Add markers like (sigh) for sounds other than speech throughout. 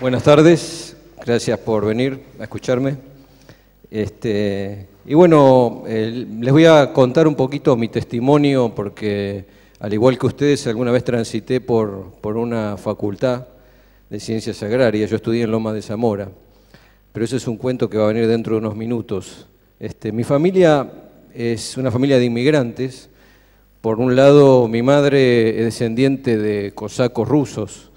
Buenas tardes, gracias por venir a escucharme. Este, y bueno, les voy a contar un poquito mi testimonio porque al igual que ustedes alguna vez transité por, por una facultad de ciencias agrarias, yo estudié en Loma de Zamora, pero ese es un cuento que va a venir dentro de unos minutos. Este, mi familia es una familia de inmigrantes, por un lado mi madre es descendiente de cosacos rusos,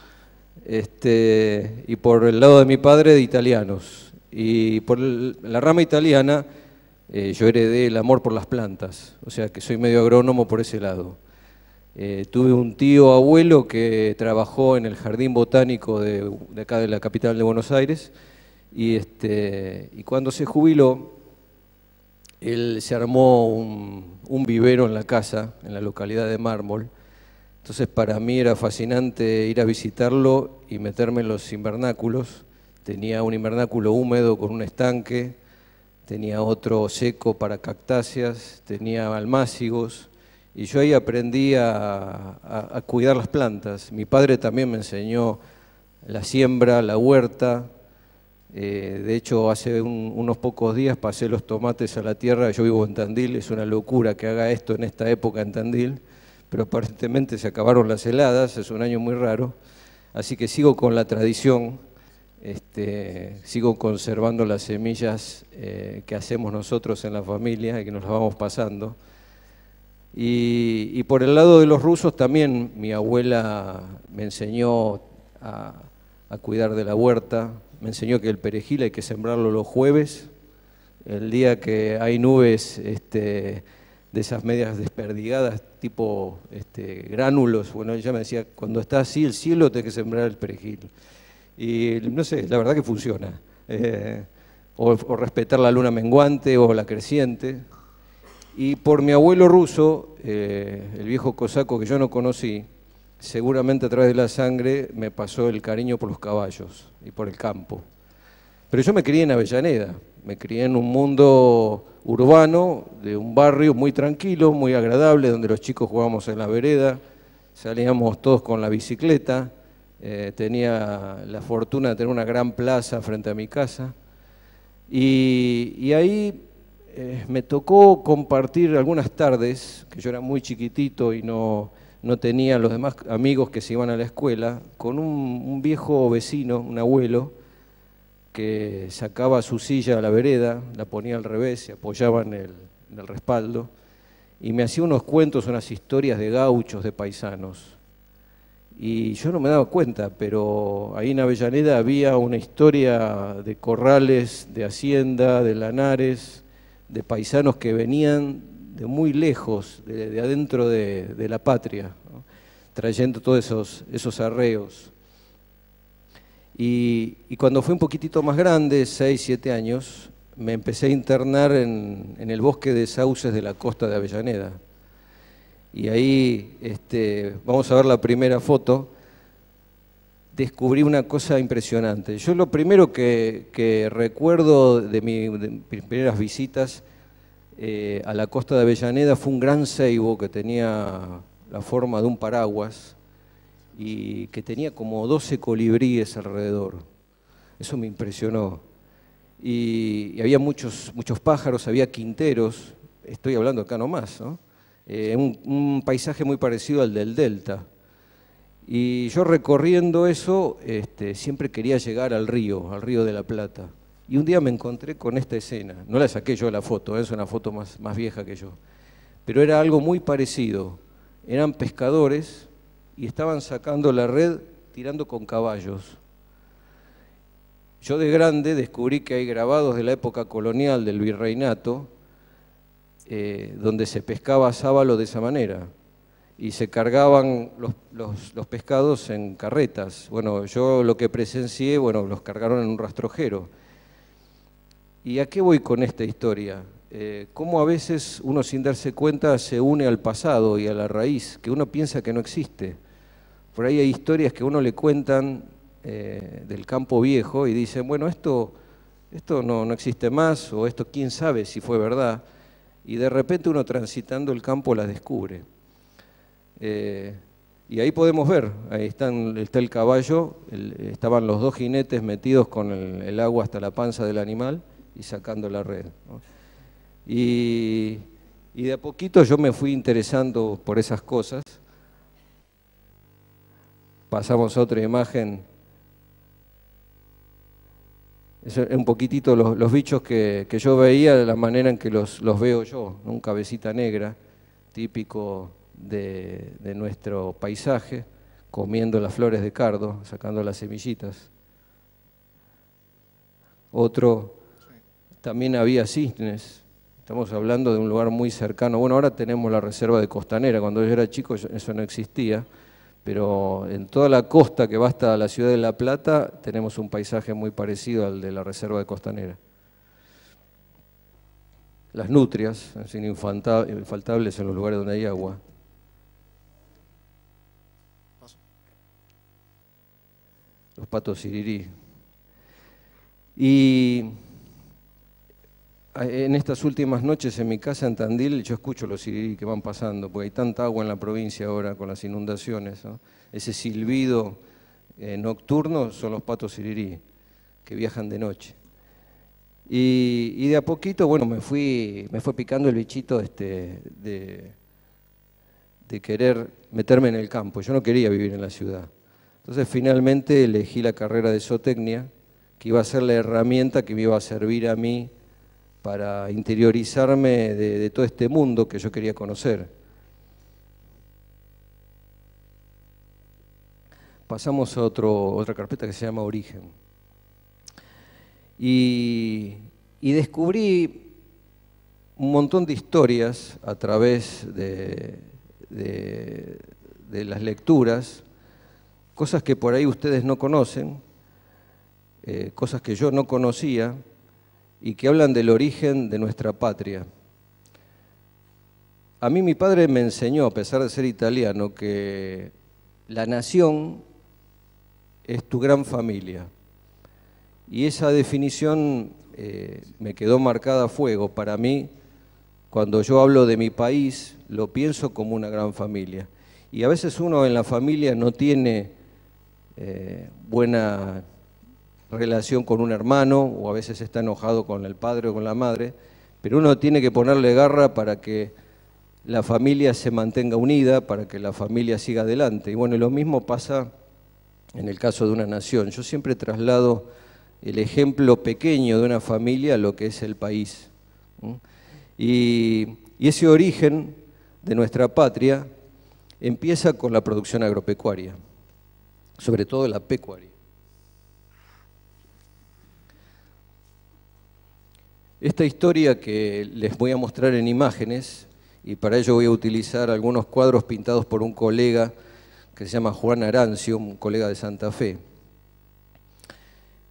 este, y por el lado de mi padre de italianos. Y por la rama italiana eh, yo heredé el amor por las plantas, o sea que soy medio agrónomo por ese lado. Eh, tuve un tío abuelo que trabajó en el jardín botánico de, acá de la capital de Buenos Aires y, este, y cuando se jubiló, él se armó un vivero en la casa, en la localidad de Mármol, entonces para mí era fascinante ir a visitarlo y meterme en los invernáculos. Tenía un invernáculo húmedo con un estanque, tenía otro seco para cactáceas, tenía almácigos y yo ahí aprendí a, cuidar las plantas. Mi padre también me enseñó la siembra, la huerta. Eh, de hecho, hace unos pocos días pasé los tomates a la tierra, yo vivo en Tandil, es una locura que haga esto en esta época en Tandil pero aparentemente se acabaron las heladas, es un año muy raro, así que sigo con la tradición, este, sigo conservando las semillas eh, que hacemos nosotros en la familia y que nos las vamos pasando. Y, por el lado de los rusos también mi abuela me enseñó a, cuidar de la huerta, me enseñó que el perejil hay que sembrarlo los jueves, el día que hay nubes este, de esas medias desperdigadas tipo este, gránulos. Bueno, ella me decía, cuando está así el cielo, tenés que sembrar el perejil. Y no sé, la verdad que funciona. Eh, o, respetar la luna menguante o la creciente. Y por mi abuelo ruso, eh, el viejo cosaco que yo no conocí, seguramente a través de la sangre me pasó el cariño por los caballos y por el campo. Pero yo me crié en Avellaneda, me crié en un mundo urbano, de un barrio muy tranquilo, muy agradable, donde los chicos jugábamos en la vereda, salíamos todos con la bicicleta, eh, tenía la fortuna de tener una gran plaza frente a mi casa. Y, ahí eh, me tocó compartir algunas tardes, que yo era muy chiquitito y no, tenía los demás amigos que se iban a la escuela, con un viejo vecino, un abuelo, que sacaba su silla a la vereda, la ponía al revés, se apoyaba en el, respaldo, y me hacía unos cuentos, unas historias de gauchos, de paisanos. Y yo no me daba cuenta, pero ahí en Avellaneda había una historia de corrales, de hacienda, de lanares, de paisanos que venían de muy lejos, de, adentro de, la patria, trayendo todos esos, esos arreos. Y, cuando fui un poquitito más grande, 6, 7 años, me empecé a internar en, el bosque de sauces de la costa de Avellaneda. Y ahí, este, vamos a ver la primera foto, descubrí una cosa impresionante. Yo lo primero que, recuerdo de, mis primeras visitas eh, a la costa de Avellaneda fue un gran ceibo que tenía la forma de un paraguas, y que tenía como 12 colibríes alrededor. Eso me impresionó. Y, había muchos, muchos pájaros, había quinteros, estoy hablando acá nomás, ¿no? Eh, un, paisaje muy parecido al del delta. Y yo recorriendo eso, este, siempre quería llegar al río, al río de la Plata. Y un día me encontré con esta escena. No la saqué yo la foto, ¿eh? es una foto más, más vieja que yo. Pero era algo muy parecido. Eran pescadores y estaban sacando la red tirando con caballos. Yo de grande descubrí que hay grabados de la época colonial del virreinato eh, donde se pescaba sábalo de esa manera y se cargaban los, pescados en carretas. Bueno, yo lo que presencié, bueno, los cargaron en un rastrojero. ¿Y a qué voy con esta historia? Eh, cómo a veces uno sin darse cuenta se une al pasado y a la raíz, que uno piensa que no existe. Por ahí hay historias que uno le cuentan eh, del campo viejo y dicen, bueno, esto, esto no, existe más o esto quién sabe si fue verdad. Y de repente uno transitando el campo las descubre. Eh, y ahí podemos ver, ahí están, está el caballo, estaban los dos jinetes metidos con el, agua hasta la panza del animal y sacando la red. Y, y de a poquito yo me fui interesando por esas cosas Pasamos a otra imagen. Es un poquitito los, bichos que, yo veía, de la manera en que los, veo yo, un cabecita negra, típico de nuestro paisaje, comiendo las flores de cardo, sacando las semillitas. Otro, también había cisnes, Estamos hablando de un lugar muy cercano. Bueno, ahora tenemos la reserva de Costanera. Cuando yo era chico eso no existía pero en toda la costa que va hasta la ciudad de La Plata tenemos un paisaje muy parecido al de la reserva de Costanera. Las nutrias, son infaltables en los lugares donde hay agua. Los patos sirirí. Y en estas últimas noches en mi casa en Tandil yo escucho los sirirí que van pasando, porque hay tanta agua en la provincia ahora con las inundaciones. Ese silbido eh, nocturno son los patos sirirí, que viajan de noche. Y, de a poquito, bueno, me, fui, me fue picando el bichito este, de, de querer meterme en el campo. Yo no quería vivir en la ciudad. Entonces finalmente elegí la carrera de zootecnia, que iba a ser la herramienta que me iba a servir a mí para interiorizarme de, todo este mundo que yo quería conocer. Pasamos a otra carpeta que se llama Origen. Y, descubrí un montón de historias a través de, las lecturas, cosas que por ahí ustedes no conocen, eh, cosas que yo no conocía, y que hablan del origen de nuestra patria. A mí mi padre me enseñó, a pesar de ser italiano, que la nación es tu gran familia. Y esa definición eh, me quedó marcada a fuego. Para mí, cuando yo hablo de mi país, lo pienso como una gran familia. Y a veces uno en la familia no tiene eh, buena relación con un hermano o a veces está enojado con el padre o con la madre, pero uno tiene que ponerle garra para que la familia se mantenga unida, para que la familia siga adelante. Y bueno, lo mismo pasa en el caso de una nación. Yo siempre traslado el ejemplo pequeño de una familia a lo que es el país. Y, y ese origen de nuestra patria empieza con la producción agropecuaria, sobre todo la pecuaria. Esta historia que les voy a mostrar en imágenes, y para ello voy a utilizar algunos cuadros pintados por un colega que se llama Juan Arancio, un colega de Santa Fe,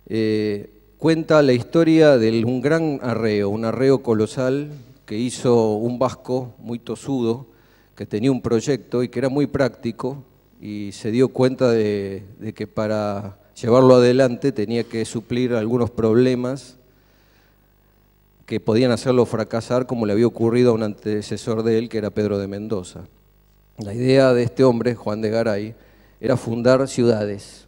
eh, cuenta la historia de un gran arreo, un arreo colosal que hizo un vasco muy tosudo, que tenía un proyecto y que era muy práctico, y se dio cuenta de que para llevarlo adelante tenía que suplir algunos problemas que podían hacerlo fracasar como le había ocurrido a un antecesor de él, que era Pedro de Mendoza. La idea de este hombre, Juan de Garay, era fundar ciudades.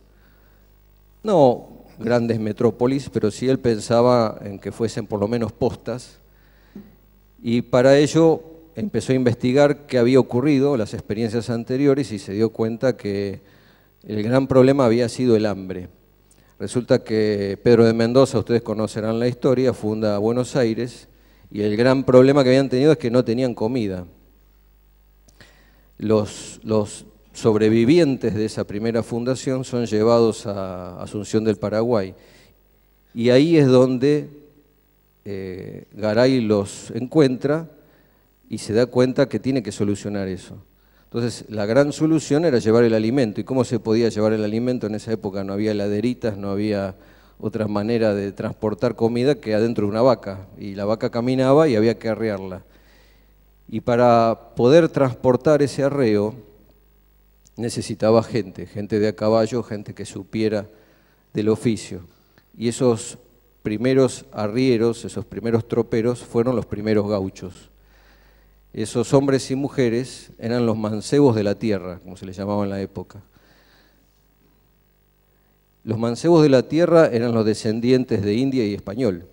No grandes metrópolis, pero sí él pensaba en que fuesen por lo menos postas. Y para ello empezó a investigar qué había ocurrido, las experiencias anteriores, y se dio cuenta que el gran problema había sido el hambre. Resulta que Pedro de Mendoza, ustedes conocerán la historia, funda Buenos Aires y el gran problema que habían tenido es que no tenían comida. Los, sobrevivientes de esa primera fundación son llevados a Asunción del Paraguay y ahí es donde eh, Garay los encuentra y se da cuenta que tiene que solucionar eso. Entonces, la gran solución era llevar el alimento. ¿Y cómo se podía llevar el alimento? En esa época no había laderitas no había otra manera de transportar comida que adentro de una vaca. Y la vaca caminaba y había que arrearla. Y para poder transportar ese arreo necesitaba gente, gente de a caballo, gente que supiera del oficio. Y esos primeros arrieros, esos primeros troperos, fueron los primeros gauchos. Esos hombres y mujeres eran los mancebos de la tierra, como se les llamaba en la época. Los mancebos de la tierra eran los descendientes de India y español.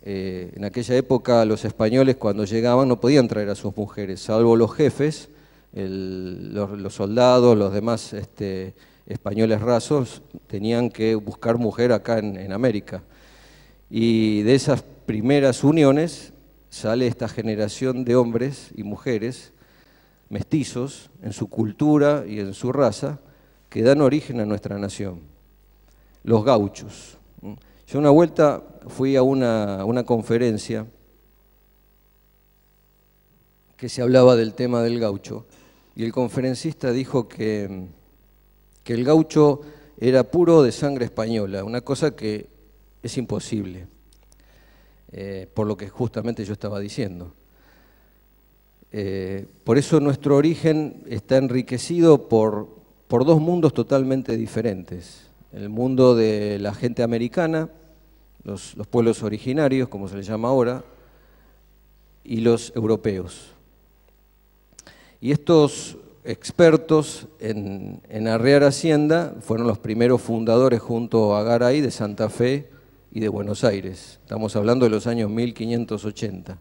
Eh, en aquella época los españoles cuando llegaban no podían traer a sus mujeres, salvo los jefes, los, soldados, los demás este, españoles rasos, tenían que buscar mujer acá en América. Y de esas primeras uniones sale esta generación de hombres y mujeres mestizos en su cultura y en su raza que dan origen a nuestra nación, los gauchos. Yo una vuelta fui a una, conferencia que se hablaba del tema del gaucho y el conferencista dijo que el gaucho era puro de sangre española, una cosa que es imposible. Eh, por lo que justamente yo estaba diciendo. Eh, por eso nuestro origen está enriquecido por, dos mundos totalmente diferentes. El mundo de la gente americana, los, pueblos originarios, como se les llama ahora, y los europeos. Y estos expertos en, en, arrear hacienda fueron los primeros fundadores junto a Garay de Santa Fe y de Buenos Aires. Estamos hablando de los años 1580.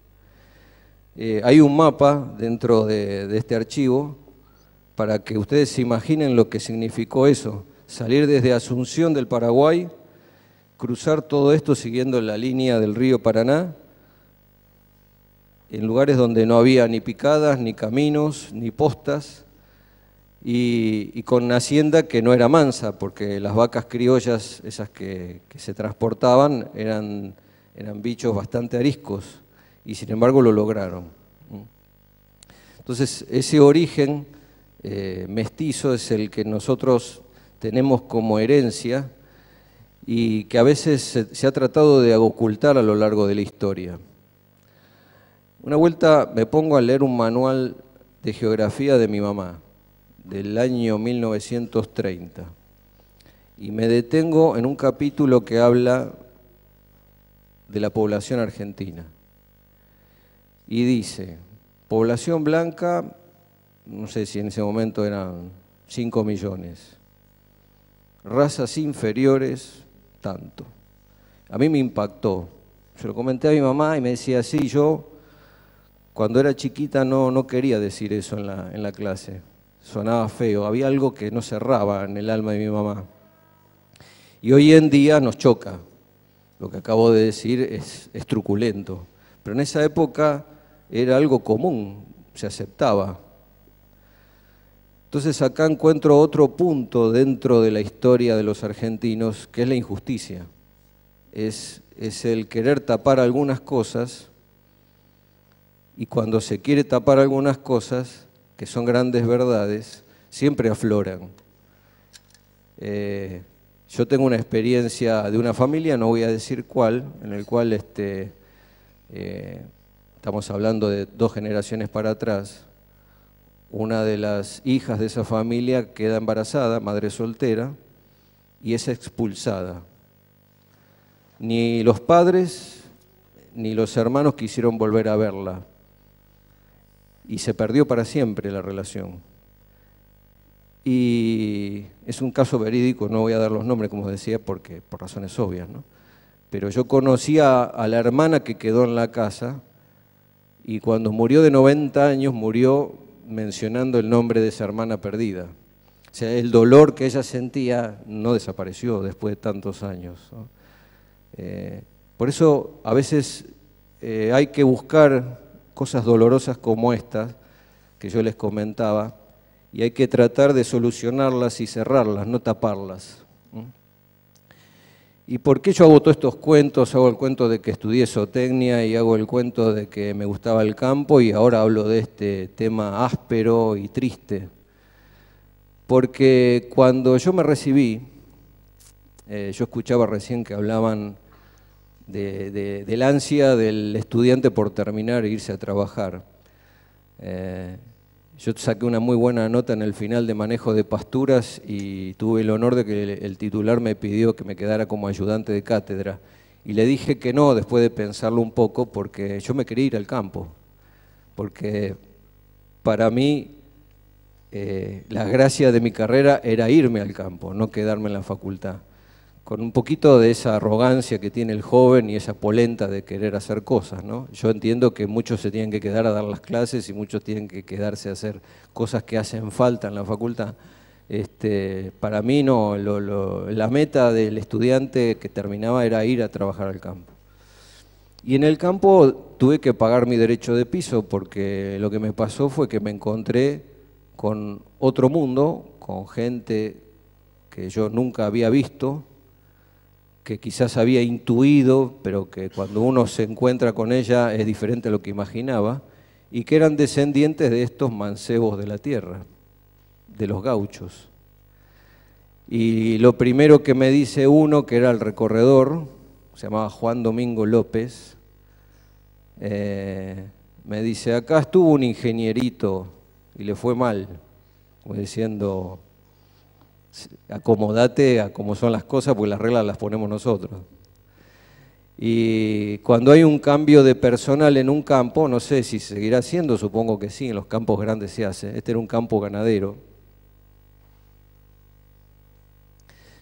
Eh, hay un mapa dentro de, de este archivo para que ustedes se imaginen lo que significó eso, salir desde Asunción del Paraguay, cruzar todo esto siguiendo la línea del río Paraná, en lugares donde no había ni picadas, ni caminos, ni postas, y, con hacienda que no era mansa, porque las vacas criollas, esas que, se transportaban, eran, bichos bastante ariscos y sin embargo lo lograron. Entonces, ese origen eh, mestizo es el que nosotros tenemos como herencia y que a veces se, ha tratado de ocultar a lo largo de la historia. Una vuelta me pongo a leer un manual de geografía de mi mamá del año 1930. Y me detengo en un capítulo que habla de la población argentina. Y dice, población blanca, no sé si en ese momento eran 5 millones, razas inferiores, tanto. A mí me impactó. Se lo comenté a mi mamá y me decía, sí, yo cuando era chiquita no, no quería decir eso en la, en la clase sonaba feo, había algo que no cerraba en el alma de mi mamá. Y hoy en día nos choca. Lo que acabo de decir es, truculento. Pero en esa época era algo común, se aceptaba. Entonces acá encuentro otro punto dentro de la historia de los argentinos, que es la injusticia. Es, es el querer tapar algunas cosas y cuando se quiere tapar algunas cosas, que son grandes verdades, siempre afloran. Eh, yo tengo una experiencia de una familia, no voy a decir cuál, en el cual este, eh, estamos hablando de dos generaciones para atrás. Una de las hijas de esa familia queda embarazada, madre soltera, y es expulsada. Ni los padres ni los hermanos quisieron volver a verla y se perdió para siempre la relación. Y es un caso verídico, no voy a dar los nombres, como decía, porque por razones obvias, Pero yo conocía a la hermana que quedó en la casa y cuando murió de 90 años murió mencionando el nombre de esa hermana perdida. O sea, el dolor que ella sentía no desapareció después de tantos años. Eh, por eso a veces eh, hay que buscar cosas dolorosas como estas que yo les comentaba, y hay que tratar de solucionarlas y cerrarlas, no taparlas. ¿Y por qué yo hago todos estos cuentos? Hago el cuento de que estudié zootecnia y hago el cuento de que me gustaba el campo y ahora hablo de este tema áspero y triste. Porque cuando yo me recibí, eh, yo escuchaba recién que hablaban de, de, del ansia del estudiante por terminar e irse a trabajar. Eh, yo saqué una muy buena nota en el final de manejo de pasturas y tuve el honor de que el, titular me pidió que me quedara como ayudante de cátedra. Y le dije que no, después de pensarlo un poco, porque yo me quería ir al campo. Porque para mí eh, la gracia de mi carrera era irme al campo, no quedarme en la facultad con un poquito de esa arrogancia que tiene el joven y esa polenta de querer hacer cosas. ¿no? Yo entiendo que muchos se tienen que quedar a dar las clases y muchos tienen que quedarse a hacer cosas que hacen falta en la facultad. Este, para mí no, lo, la meta del estudiante que terminaba era ir a trabajar al campo. Y en el campo tuve que pagar mi derecho de piso porque lo que me pasó fue que me encontré con otro mundo, con gente que yo nunca había visto, que quizás había intuido, pero que cuando uno se encuentra con ella es diferente a lo que imaginaba, y que eran descendientes de estos mancebos de la tierra, de los gauchos. Y lo primero que me dice uno, que era el recorredor, se llamaba Juan Domingo López, eh, me dice, acá estuvo un ingenierito y le fue mal, diciendo, acomodate a cómo son las cosas, porque las reglas las ponemos nosotros. Y cuando hay un cambio de personal en un campo, no sé si seguirá siendo, supongo que sí, en los campos grandes se hace. Este era un campo ganadero.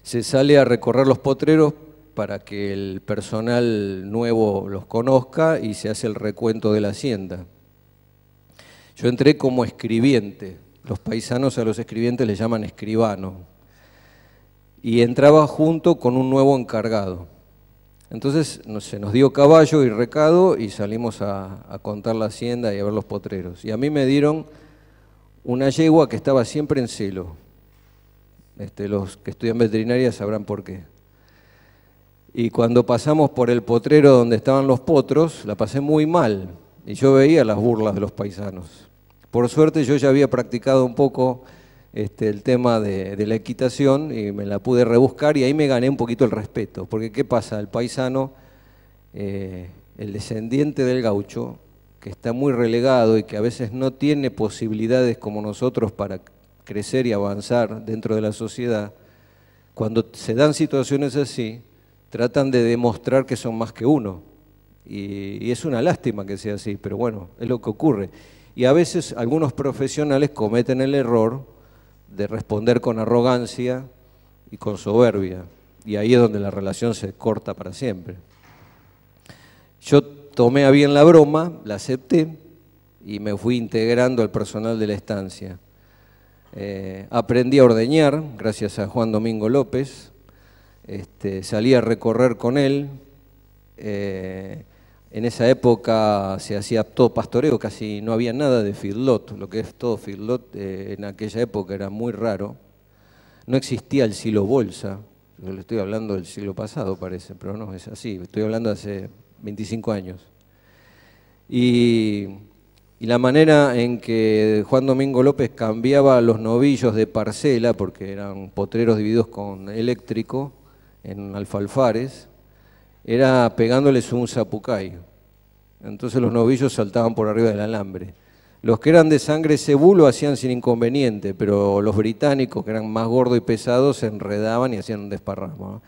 Se sale a recorrer los potreros para que el personal nuevo los conozca y se hace el recuento de la hacienda. Yo entré como escribiente. Los paisanos a los escribientes les llaman escribano y entraba junto con un nuevo encargado. Entonces se nos dio caballo y recado y salimos a, contar la hacienda y a ver los potreros. Y a mí me dieron una yegua que estaba siempre en celo. Este, los que estudian veterinaria sabrán por qué. Y cuando pasamos por el potrero donde estaban los potros, la pasé muy mal. Y yo veía las burlas de los paisanos. Por suerte yo ya había practicado un poco este, el tema de, la equitación y me la pude rebuscar y ahí me gané un poquito el respeto. Porque ¿qué pasa? El paisano, eh, el descendiente del gaucho, que está muy relegado y que a veces no tiene posibilidades como nosotros para crecer y avanzar dentro de la sociedad, cuando se dan situaciones así, tratan de demostrar que son más que uno. y es una lástima que sea así, pero bueno, es lo que ocurre. Y a veces algunos profesionales cometen el error de responder con arrogancia y con soberbia. Y ahí es donde la relación se corta para siempre. Yo tomé a bien la broma, la acepté y me fui integrando al personal de la estancia. Eh, aprendí a ordeñar gracias a Juan Domingo López. Este, salí a recorrer con él. Eh, en esa época se hacía todo pastoreo, casi no había nada de feedlot, lo que es todo feedlot eh, en aquella época era muy raro. No existía el silo bolsa, yo le estoy hablando del siglo pasado parece, pero no, es así, estoy hablando hace 25 años. Y, y la manera en que Juan Domingo López cambiaba los novillos de parcela, porque eran potreros divididos con eléctrico, en alfalfares, era pegándoles un zapucayo, Entonces los novillos saltaban por arriba del alambre. Los que eran de sangre cebú lo hacían sin inconveniente, pero los británicos, que eran más gordos y pesados, se enredaban y hacían un desparramo.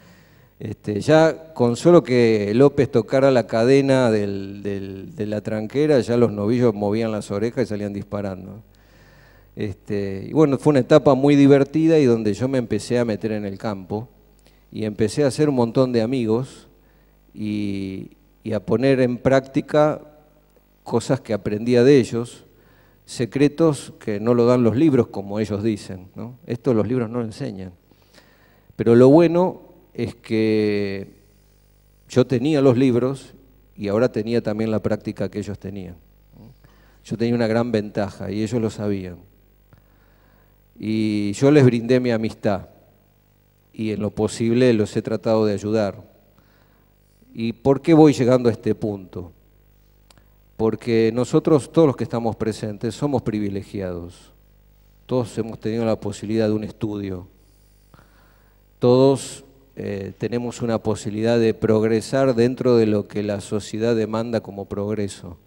Este, ya con solo que López tocara la cadena de la tranquera, ya los novillos movían las orejas y salían disparando. Este, y bueno, fue una etapa muy divertida y donde yo me empecé a meter en el campo y empecé a hacer un montón de amigos y, a poner en práctica cosas que aprendía de ellos, secretos que no lo dan los libros, como ellos dicen. ¿no? Esto los libros no enseñan. Pero lo bueno es que yo tenía los libros y ahora tenía también la práctica que ellos tenían. Yo tenía una gran ventaja y ellos lo sabían. Y yo les brindé mi amistad y en lo posible los he tratado de ayudar ¿Y por qué voy llegando a este punto? Porque nosotros, todos los que estamos presentes, somos privilegiados. Todos hemos tenido la posibilidad de un estudio. Todos eh, tenemos una posibilidad de progresar dentro de lo que la sociedad demanda como progreso.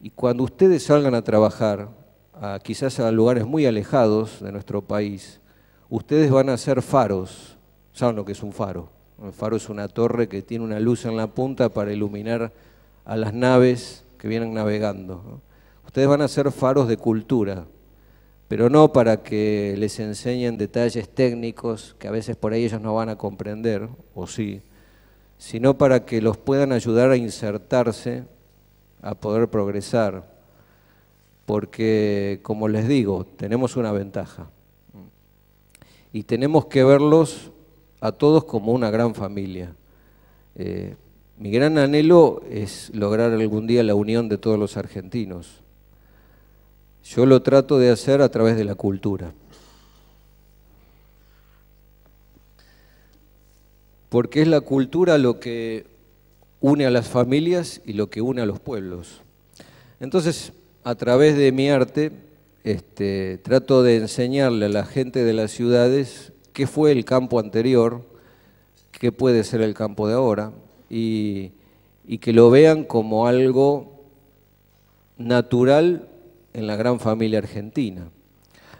Y cuando ustedes salgan a trabajar, quizás a lugares muy alejados de nuestro país, ustedes van a ser faros. ¿Saben lo que es un faro? El faro es una torre que tiene una luz en la punta para iluminar a las naves que vienen navegando. Ustedes van a ser faros de cultura, pero no para que les enseñen detalles técnicos que a veces por ahí ellos no van a comprender, o sí, sino para que los puedan ayudar a insertarse, a poder progresar, porque como les digo, tenemos una ventaja y tenemos que verlos a todos como una gran familia. Eh, mi gran anhelo es lograr algún día la unión de todos los argentinos. Yo lo trato de hacer a través de la cultura. Porque es la cultura lo que une a las familias y lo que une a los pueblos. Entonces, a través de mi arte, este, trato de enseñarle a la gente de las ciudades qué fue el campo anterior, qué puede ser el campo de ahora, y, que lo vean como algo natural en la gran familia argentina.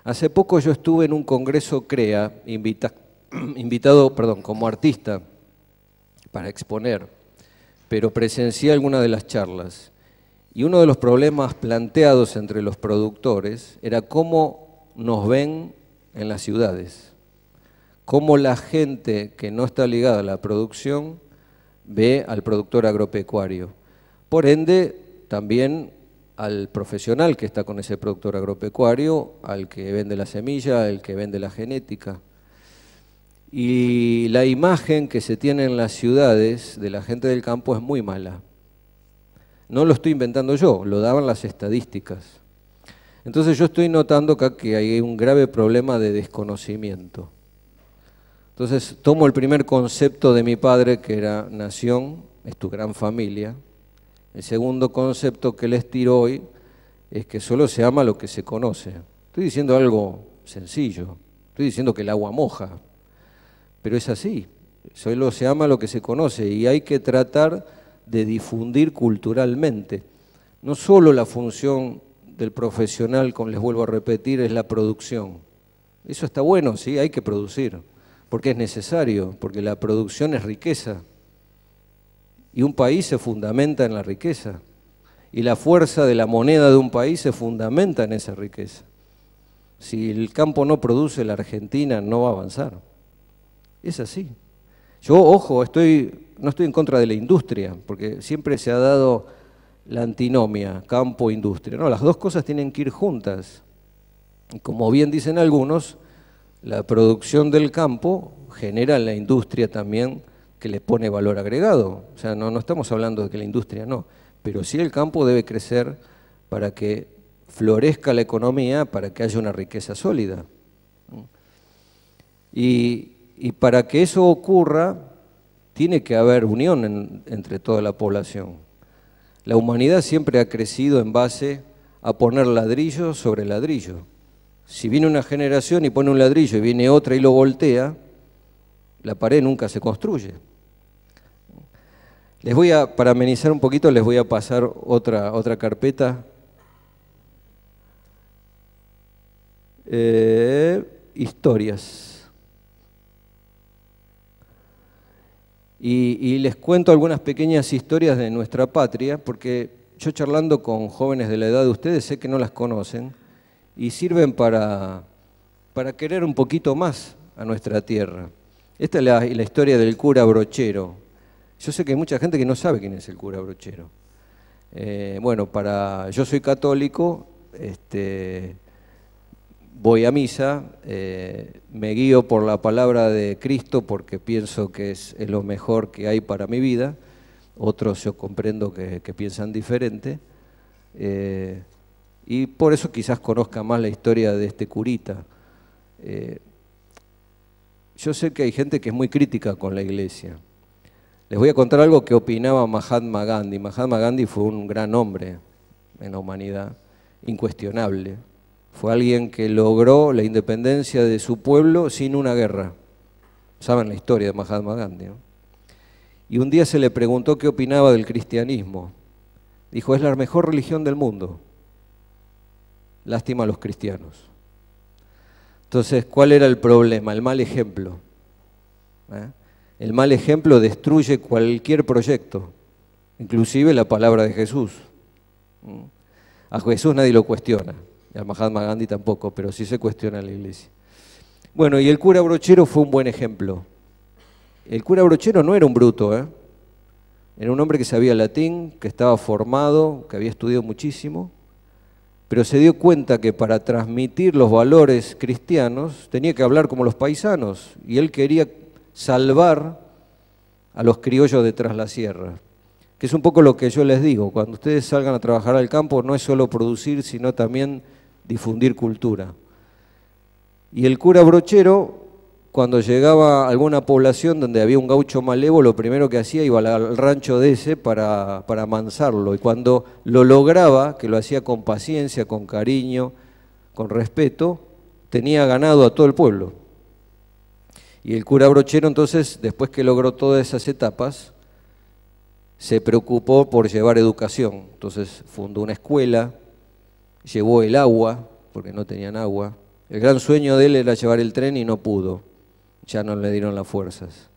Hace poco yo estuve en un congreso CREA, (clears throat) invitado perdón, como artista para exponer, pero presencié alguna de las charlas. Y uno de los problemas planteados entre los productores era cómo nos ven en las ciudades cómo la gente que no está ligada a la producción ve al productor agropecuario. Por ende, también al profesional que está con ese productor agropecuario, al que vende la semilla, al que vende la genética. Y la imagen que se tiene en las ciudades de la gente del campo es muy mala. No lo estoy inventando yo, lo daban las estadísticas. Entonces yo estoy notando que hay un grave problema de desconocimiento. Entonces tomo el primer concepto de mi padre, que era nación, es tu gran familia. El segundo concepto que les tiro hoy es que solo se ama lo que se conoce. Estoy diciendo algo sencillo, estoy diciendo que el agua moja, pero es así. Solo se ama lo que se conoce y hay que tratar de difundir culturalmente. No solo la función del profesional, como les vuelvo a repetir, es la producción. Eso está bueno, sí, hay que producir porque es necesario, porque la producción es riqueza. Y un país se fundamenta en la riqueza. Y la fuerza de la moneda de un país se fundamenta en esa riqueza. Si el campo no produce, la Argentina no va a avanzar. Es así. Yo, ojo, estoy, no estoy en contra de la industria, porque siempre se ha dado la antinomia, campo-industria. No, las dos cosas tienen que ir juntas. Y como bien dicen algunos, la producción del campo genera la industria también que le pone valor agregado. O sea, no, estamos hablando de que la industria no, pero sí el campo debe crecer para que florezca la economía, para que haya una riqueza sólida. Y, para que eso ocurra, tiene que haber unión entre toda la población. La humanidad siempre ha crecido en base a poner ladrillo sobre ladrillo. Si viene una generación y pone un ladrillo y viene otra y lo voltea, la pared nunca se construye. Les voy a, para amenizar un poquito, les voy a pasar otra, otra carpeta. Eh, historias. y les cuento algunas pequeñas historias de nuestra patria, porque yo charlando con jóvenes de la edad de ustedes sé que no las conocen y sirven para, para querer un poquito más a nuestra tierra. Esta es la, historia del cura brochero. Yo sé que hay mucha gente que no sabe quién es el cura brochero. Eh, bueno, para yo soy católico, este, voy a misa, eh, me guío por la palabra de Cristo porque pienso que es, lo mejor que hay para mi vida. Otros yo comprendo que, piensan diferente. Eh, y por eso quizás conozca más la historia de este curita. Eh, yo sé que hay gente que es muy crítica con la iglesia. Les voy a contar algo que opinaba Mahatma Gandhi. Mahatma Gandhi fue un gran hombre en la humanidad, incuestionable. Fue alguien que logró la independencia de su pueblo sin una guerra. Saben la historia de Mahatma Gandhi. Y un día se le preguntó qué opinaba del cristianismo. Dijo, es la mejor religión del mundo lástima a los cristianos. Entonces, ¿cuál era el problema? El mal ejemplo. ¿eh? El mal ejemplo destruye cualquier proyecto, inclusive la palabra de Jesús. Mm. A Jesús nadie lo cuestiona, y a Mahatma Gandhi tampoco, pero sí se cuestiona la iglesia. Bueno, y el cura brochero fue un buen ejemplo. El cura brochero no era un bruto, ¿eh? era un hombre que sabía latín, que estaba formado, que había estudiado muchísimo, pero se dio cuenta que para transmitir los valores cristianos tenía que hablar como los paisanos, y él quería salvar a los criollos de tras la sierra, que es un poco lo que yo les digo, cuando ustedes salgan a trabajar al campo no es solo producir, sino también difundir cultura. Y el cura brochero cuando llegaba a alguna población donde había un gaucho malevo, lo primero que hacía iba al rancho de ese para, para amansarlo. Y cuando lo lograba, que lo hacía con paciencia, con cariño, con respeto, tenía ganado a todo el pueblo. Y el cura brochero entonces, después que logró todas esas etapas, se preocupó por llevar educación. Entonces fundó una escuela, llevó el agua, porque no tenían agua. El gran sueño de él era llevar el tren y no pudo ya no le dieron las fuerzas.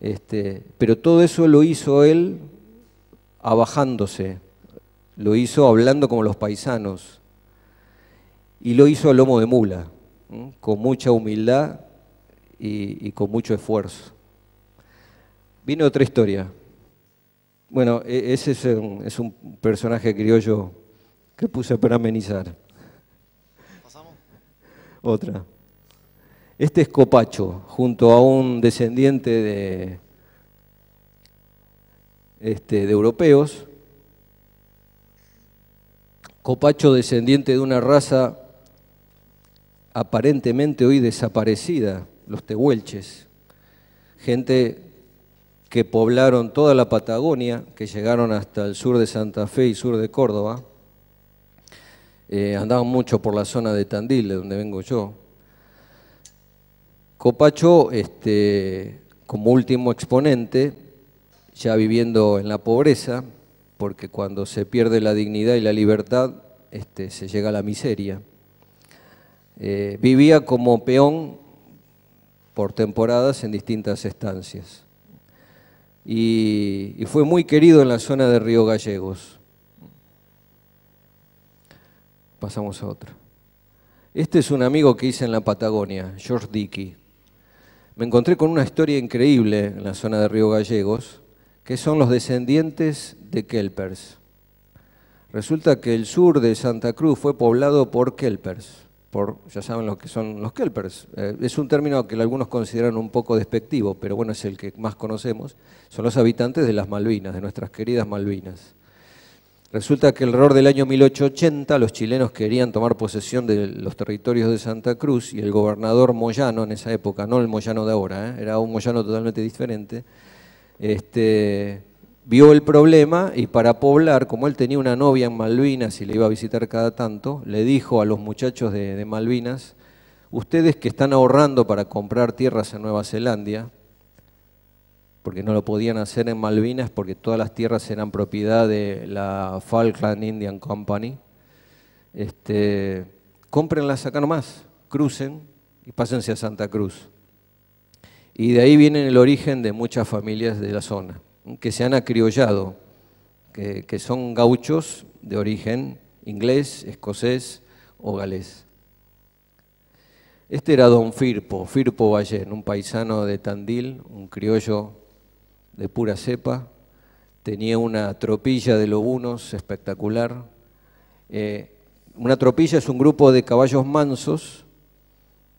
Este, pero todo eso lo hizo él abajándose, lo hizo hablando como los paisanos y lo hizo a lomo de mula, con mucha humildad y, con mucho esfuerzo. vino otra historia. Bueno, e, ese es un, es un personaje criollo que puse para amenizar. ¿Pasamos? Otra. Este es Copacho, junto a un descendiente este, de, europeos. Copacho descendiente de una raza aparentemente hoy desaparecida, los tehuelches, gente que poblaron toda la Patagonia, que llegaron hasta el sur de Santa Fe y sur de Córdoba, eh, andaban mucho por la zona de Tandil, de donde vengo yo, Copacho, este, como último exponente, ya viviendo en la pobreza, porque cuando se pierde la dignidad y la libertad, este, se llega a la miseria. Eh, vivía como peón por temporadas en distintas estancias. Y, fue muy querido en la zona de Río Gallegos. Pasamos a otro. Este es un amigo que hice en la Patagonia, George Dickey me encontré con una historia increíble en la zona de Río Gallegos, que son los descendientes de kelpers. Resulta que el sur de Santa Cruz fue poblado por kelpers, por, ya saben lo que son los kelpers. Eh, es un término que algunos consideran un poco despectivo, pero bueno, es el que más conocemos. Son los habitantes de las Malvinas, de nuestras queridas Malvinas. Resulta que el error del año 1880 los chilenos querían tomar posesión de los territorios de Santa Cruz y el gobernador Moyano en esa época, no el Moyano de ahora, ¿eh? era un Moyano totalmente diferente, este, vio el problema y para poblar, como él tenía una novia en Malvinas y le iba a visitar cada tanto, le dijo a los muchachos de, de Malvinas, ustedes que están ahorrando para comprar tierras en Nueva Zelanda, porque no lo podían hacer en Malvinas porque todas las tierras eran propiedad de la Falkland Indian Company. Este, cómprenlas acá nomás, crucen y pásense a Santa Cruz. Y de ahí viene el origen de muchas familias de la zona, que se han acriollado, que, son gauchos de origen inglés, escocés o galés. Este era don Firpo, Firpo Valle, un paisano de Tandil, un criollo de pura cepa, tenía una tropilla de lobunos espectacular. Eh, una tropilla es un grupo de caballos mansos,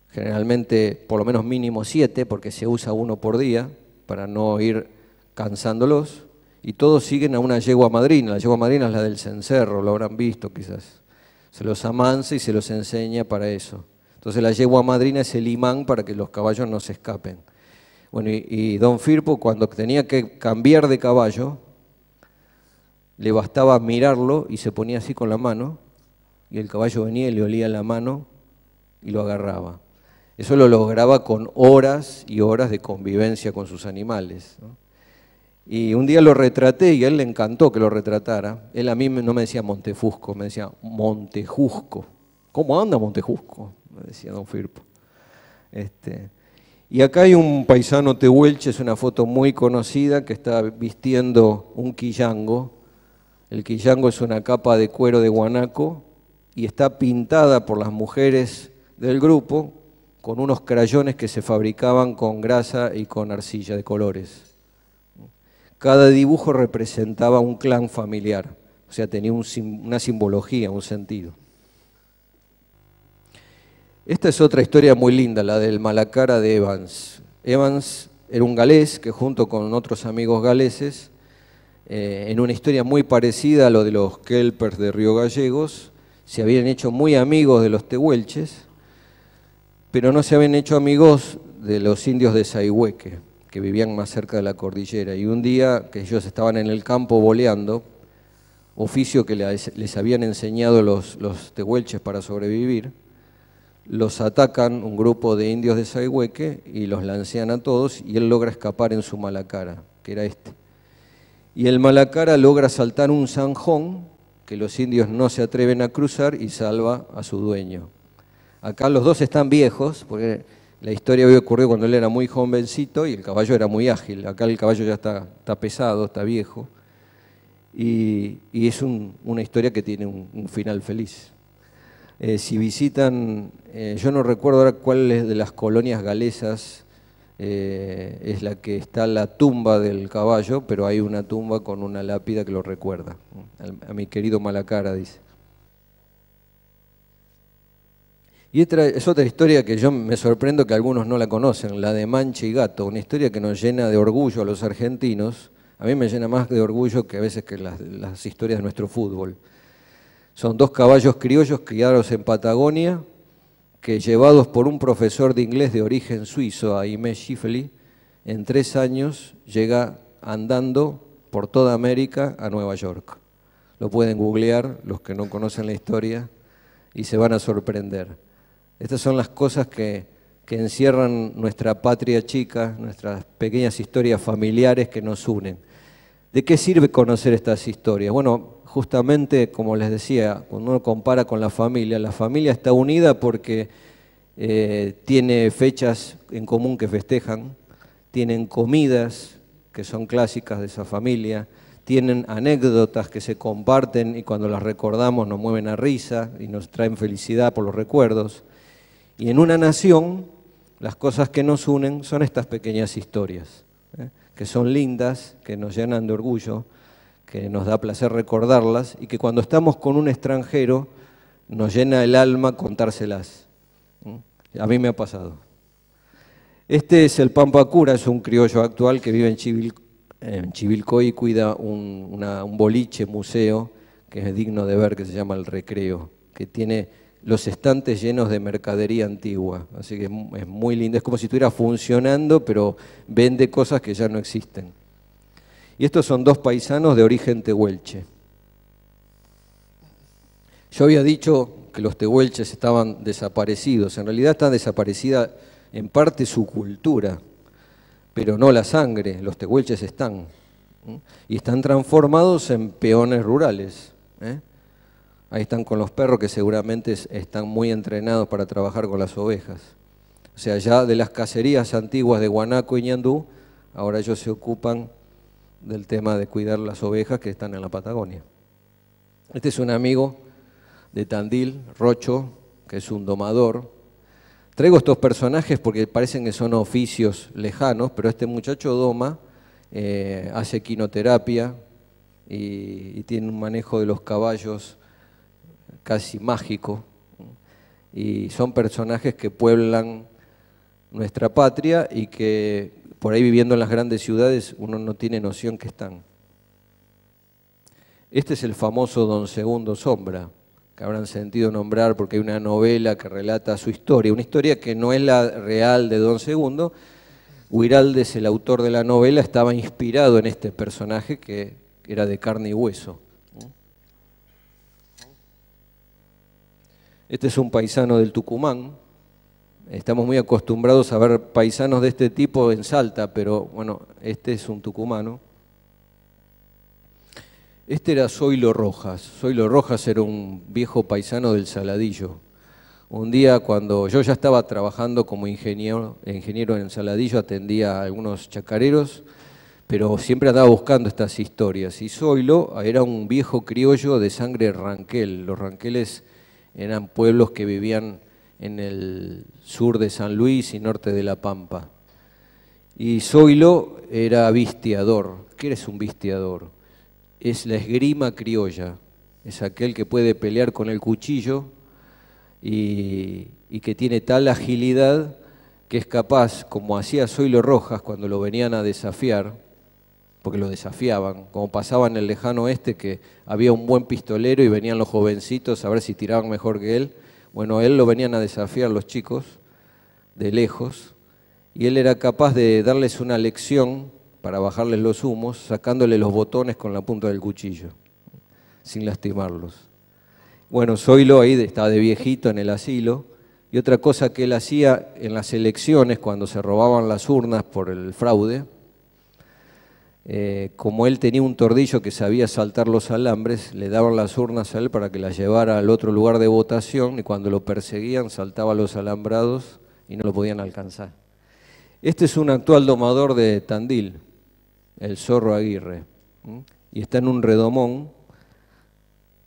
generalmente por lo menos mínimo siete, porque se usa uno por día para no ir cansándolos, y todos siguen a una yegua madrina. La yegua madrina es la del cencerro, lo habrán visto quizás. Se los amansa y se los enseña para eso. Entonces la yegua madrina es el imán para que los caballos no se escapen. Bueno, y, don Firpo cuando tenía que cambiar de caballo, le bastaba mirarlo y se ponía así con la mano, y el caballo venía y le olía la mano y lo agarraba. Eso lo lograba con horas y horas de convivencia con sus animales. Y un día lo retraté y a él le encantó que lo retratara. Él a mí no me decía Montefusco, me decía Montejusco. ¿Cómo anda Montejusco? Me decía don Firpo. Este, y acá hay un paisano tehuelche, es una foto muy conocida, que está vistiendo un quillango. El quillango es una capa de cuero de guanaco y está pintada por las mujeres del grupo con unos crayones que se fabricaban con grasa y con arcilla de colores. Cada dibujo representaba un clan familiar, o sea, tenía una simbología, un sentido. Esta es otra historia muy linda, la del Malacara de Evans. Evans era un galés que junto con otros amigos galeses, eh, en una historia muy parecida a lo de los kelpers de Río Gallegos, se habían hecho muy amigos de los tehuelches, pero no se habían hecho amigos de los indios de Saihueque, que vivían más cerca de la cordillera. Y un día que ellos estaban en el campo boleando, oficio que les habían enseñado los, los tehuelches para sobrevivir, los atacan un grupo de indios de Saihueque y los lancean a todos y él logra escapar en su malacara, que era este. Y el malacara logra saltar un zanjón que los indios no se atreven a cruzar y salva a su dueño. Acá los dos están viejos, porque la historia había ocurrido cuando él era muy jovencito y el caballo era muy ágil. Acá el caballo ya está, pesado, está viejo. Y, es una historia que tiene un final feliz. Eh, si visitan, eh, yo no recuerdo ahora cuál de las colonias galesas eh, es la que está la tumba del caballo, pero hay una tumba con una lápida que lo recuerda. A, mi querido Malacara dice. Y es otra historia que yo me sorprendo que algunos no la conocen, la de Mancha y Gato, una historia que nos llena de orgullo a los argentinos. A mí me llena más de orgullo que a veces que las historias de nuestro fútbol. Son dos caballos criollos criados en Patagonia, que llevados por un profesor de inglés de origen suizo, Aimé Schifley, en tres años llega andando por toda América a Nueva York. Lo pueden googlear los que no conocen la historia y se van a sorprender. Estas son las cosas que, que encierran nuestra patria chica, nuestras pequeñas historias familiares que nos unen. ¿De qué sirve conocer estas historias? Bueno, justamente, como les decía, cuando uno compara con la familia, la familia está unida porque eh, tiene fechas en común que festejan, tienen comidas que son clásicas de esa familia, tienen anécdotas que se comparten y cuando las recordamos nos mueven a risa y nos traen felicidad por los recuerdos. Y en una nación, las cosas que nos unen son estas pequeñas historias, ¿eh? que son lindas, que nos llenan de orgullo, que nos da placer recordarlas y que cuando estamos con un extranjero nos llena el alma contárselas. A mí me ha pasado. Este es el Pampa Cura, es un criollo actual que vive en, Chivilcoy y cuida un, un boliche museo que es digno de ver, que se llama El Recreo, que tiene los estantes llenos de mercadería antigua. Así que es muy lindo, es como si estuviera funcionando, pero vende cosas que ya no existen. Y estos son dos paisanos de origen tehuelche. Yo había dicho que los tehuelches estaban desaparecidos. En realidad está desaparecida en parte su cultura, pero no la sangre. Los tehuelches están. Y están transformados en peones rurales. ¿eh? Ahí están con los perros que seguramente están muy entrenados para trabajar con las ovejas. O sea, ya de las cacerías antiguas de Guanaco y Ñandú, ahora ellos se ocupan del tema de cuidar las ovejas que están en la Patagonia. Este es un amigo de Tandil, Rocho, que es un domador. Traigo estos personajes porque parecen que son oficios lejanos, pero este muchacho doma, eh, hace quinoterapia y tiene un manejo de los caballos casi mágico. Y son personajes que pueblan nuestra patria y que por ahí viviendo en las grandes ciudades uno no tiene noción que están. Este es el famoso Don Segundo Sombra, que habrán sentido nombrar porque hay una novela que relata su historia, una historia que no es la real de Don Segundo. Huiraldes, el autor de la novela, estaba inspirado en este personaje que era de carne y hueso. Este es un paisano del Tucumán, Estamos muy acostumbrados a ver paisanos de este tipo en Salta, pero bueno, este es un tucumano. Este era Zoilo Rojas. Zoilo Rojas era un viejo paisano del Saladillo. Un día cuando yo ya estaba trabajando como ingeniero, ingeniero en Saladillo, atendía a algunos chacareros, pero siempre andaba buscando estas historias. Y Zoilo era un viejo criollo de sangre ranquel. Los ranqueles eran pueblos que vivían en el sur de San Luis y norte de La Pampa. Y Zoilo era vistiador. ¿Qué eres un vistiador? Es la esgrima criolla, es aquel que puede pelear con el cuchillo y, que tiene tal agilidad que es capaz, como hacía Zoilo Rojas cuando lo venían a desafiar, porque lo desafiaban, como pasaba en el lejano oeste que había un buen pistolero y venían los jovencitos a ver si tiraban mejor que él, bueno, él lo venían a desafiar los chicos de lejos y él era capaz de darles una lección para bajarles los humos, sacándole los botones con la punta del cuchillo, sin lastimarlos. Bueno, Zoilo ahí estaba de viejito en el asilo. Y otra cosa que él hacía en las elecciones, cuando se robaban las urnas por el fraude, eh, como él tenía un tordillo que sabía saltar los alambres, le daban las urnas a él para que las llevara al otro lugar de votación y cuando lo perseguían saltaba los alambrados y no lo podían alcanzar. Este es un actual domador de Tandil, el zorro Aguirre, y está en un redomón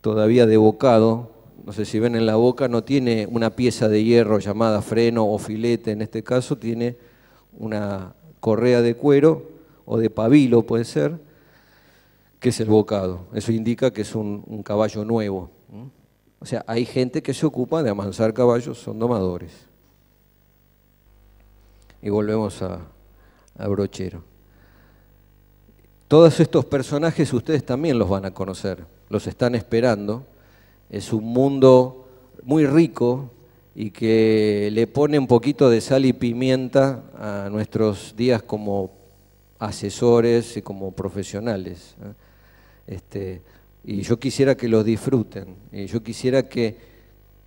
todavía de bocado, no sé si ven en la boca, no tiene una pieza de hierro llamada freno o filete, en este caso tiene una correa de cuero o de pabilo puede ser, que es el bocado. Eso indica que es un, caballo nuevo. O sea, hay gente que se ocupa de amansar caballos, son domadores. Y volvemos a, a Brochero. Todos estos personajes ustedes también los van a conocer, los están esperando. Es un mundo muy rico y que le pone un poquito de sal y pimienta a nuestros días como asesores y como profesionales. ¿eh? Este, y yo quisiera que los disfruten, y yo quisiera que,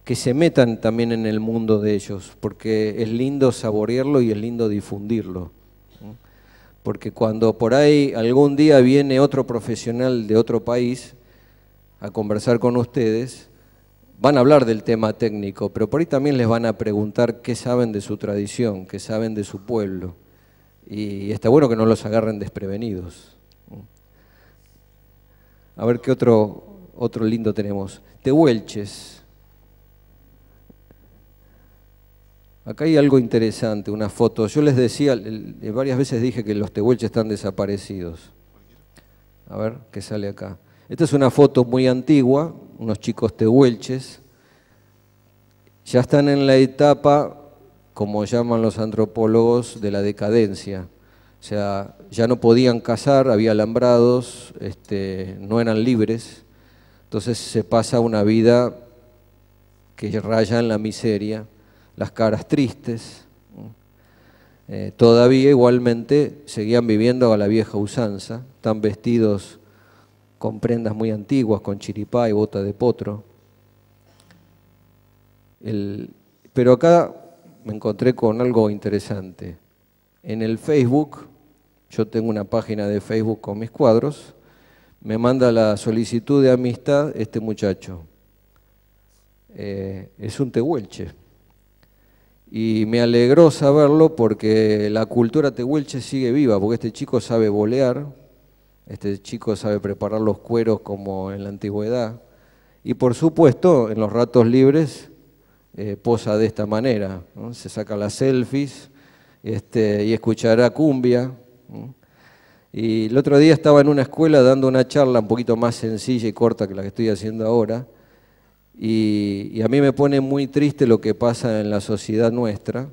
que se metan también en el mundo de ellos, porque es lindo saborearlo y es lindo difundirlo. ¿eh? Porque cuando por ahí algún día viene otro profesional de otro país a conversar con ustedes, van a hablar del tema técnico, pero por ahí también les van a preguntar qué saben de su tradición, qué saben de su pueblo y está bueno que no los agarren desprevenidos. A ver qué otro, otro lindo tenemos. Tehuelches. Acá hay algo interesante, una foto. Yo les decía, varias veces dije que los tehuelches están desaparecidos. A ver qué sale acá. Esta es una foto muy antigua, unos chicos tehuelches. Ya están en la etapa como llaman los antropólogos, de la decadencia. O sea, ya no podían cazar, había alambrados, este, no eran libres. Entonces se pasa una vida que raya en la miseria, las caras tristes. Eh, todavía igualmente seguían viviendo a la vieja usanza, tan vestidos con prendas muy antiguas, con chiripá y bota de potro. pero acá me encontré con algo interesante. En el Facebook, yo tengo una página de Facebook con mis cuadros, me manda la solicitud de amistad este muchacho. Eh, es un tehuelche. Y me alegró saberlo porque la cultura tehuelche sigue viva, porque este chico sabe bolear, este chico sabe preparar los cueros como en la antigüedad. Y por supuesto, en los ratos libres eh, posa de esta manera, se saca las selfies este, y escuchará cumbia. Y el otro día estaba en una escuela dando una charla un poquito más sencilla y corta que la que estoy haciendo ahora, y, a mí me pone muy triste lo que pasa en la sociedad nuestra,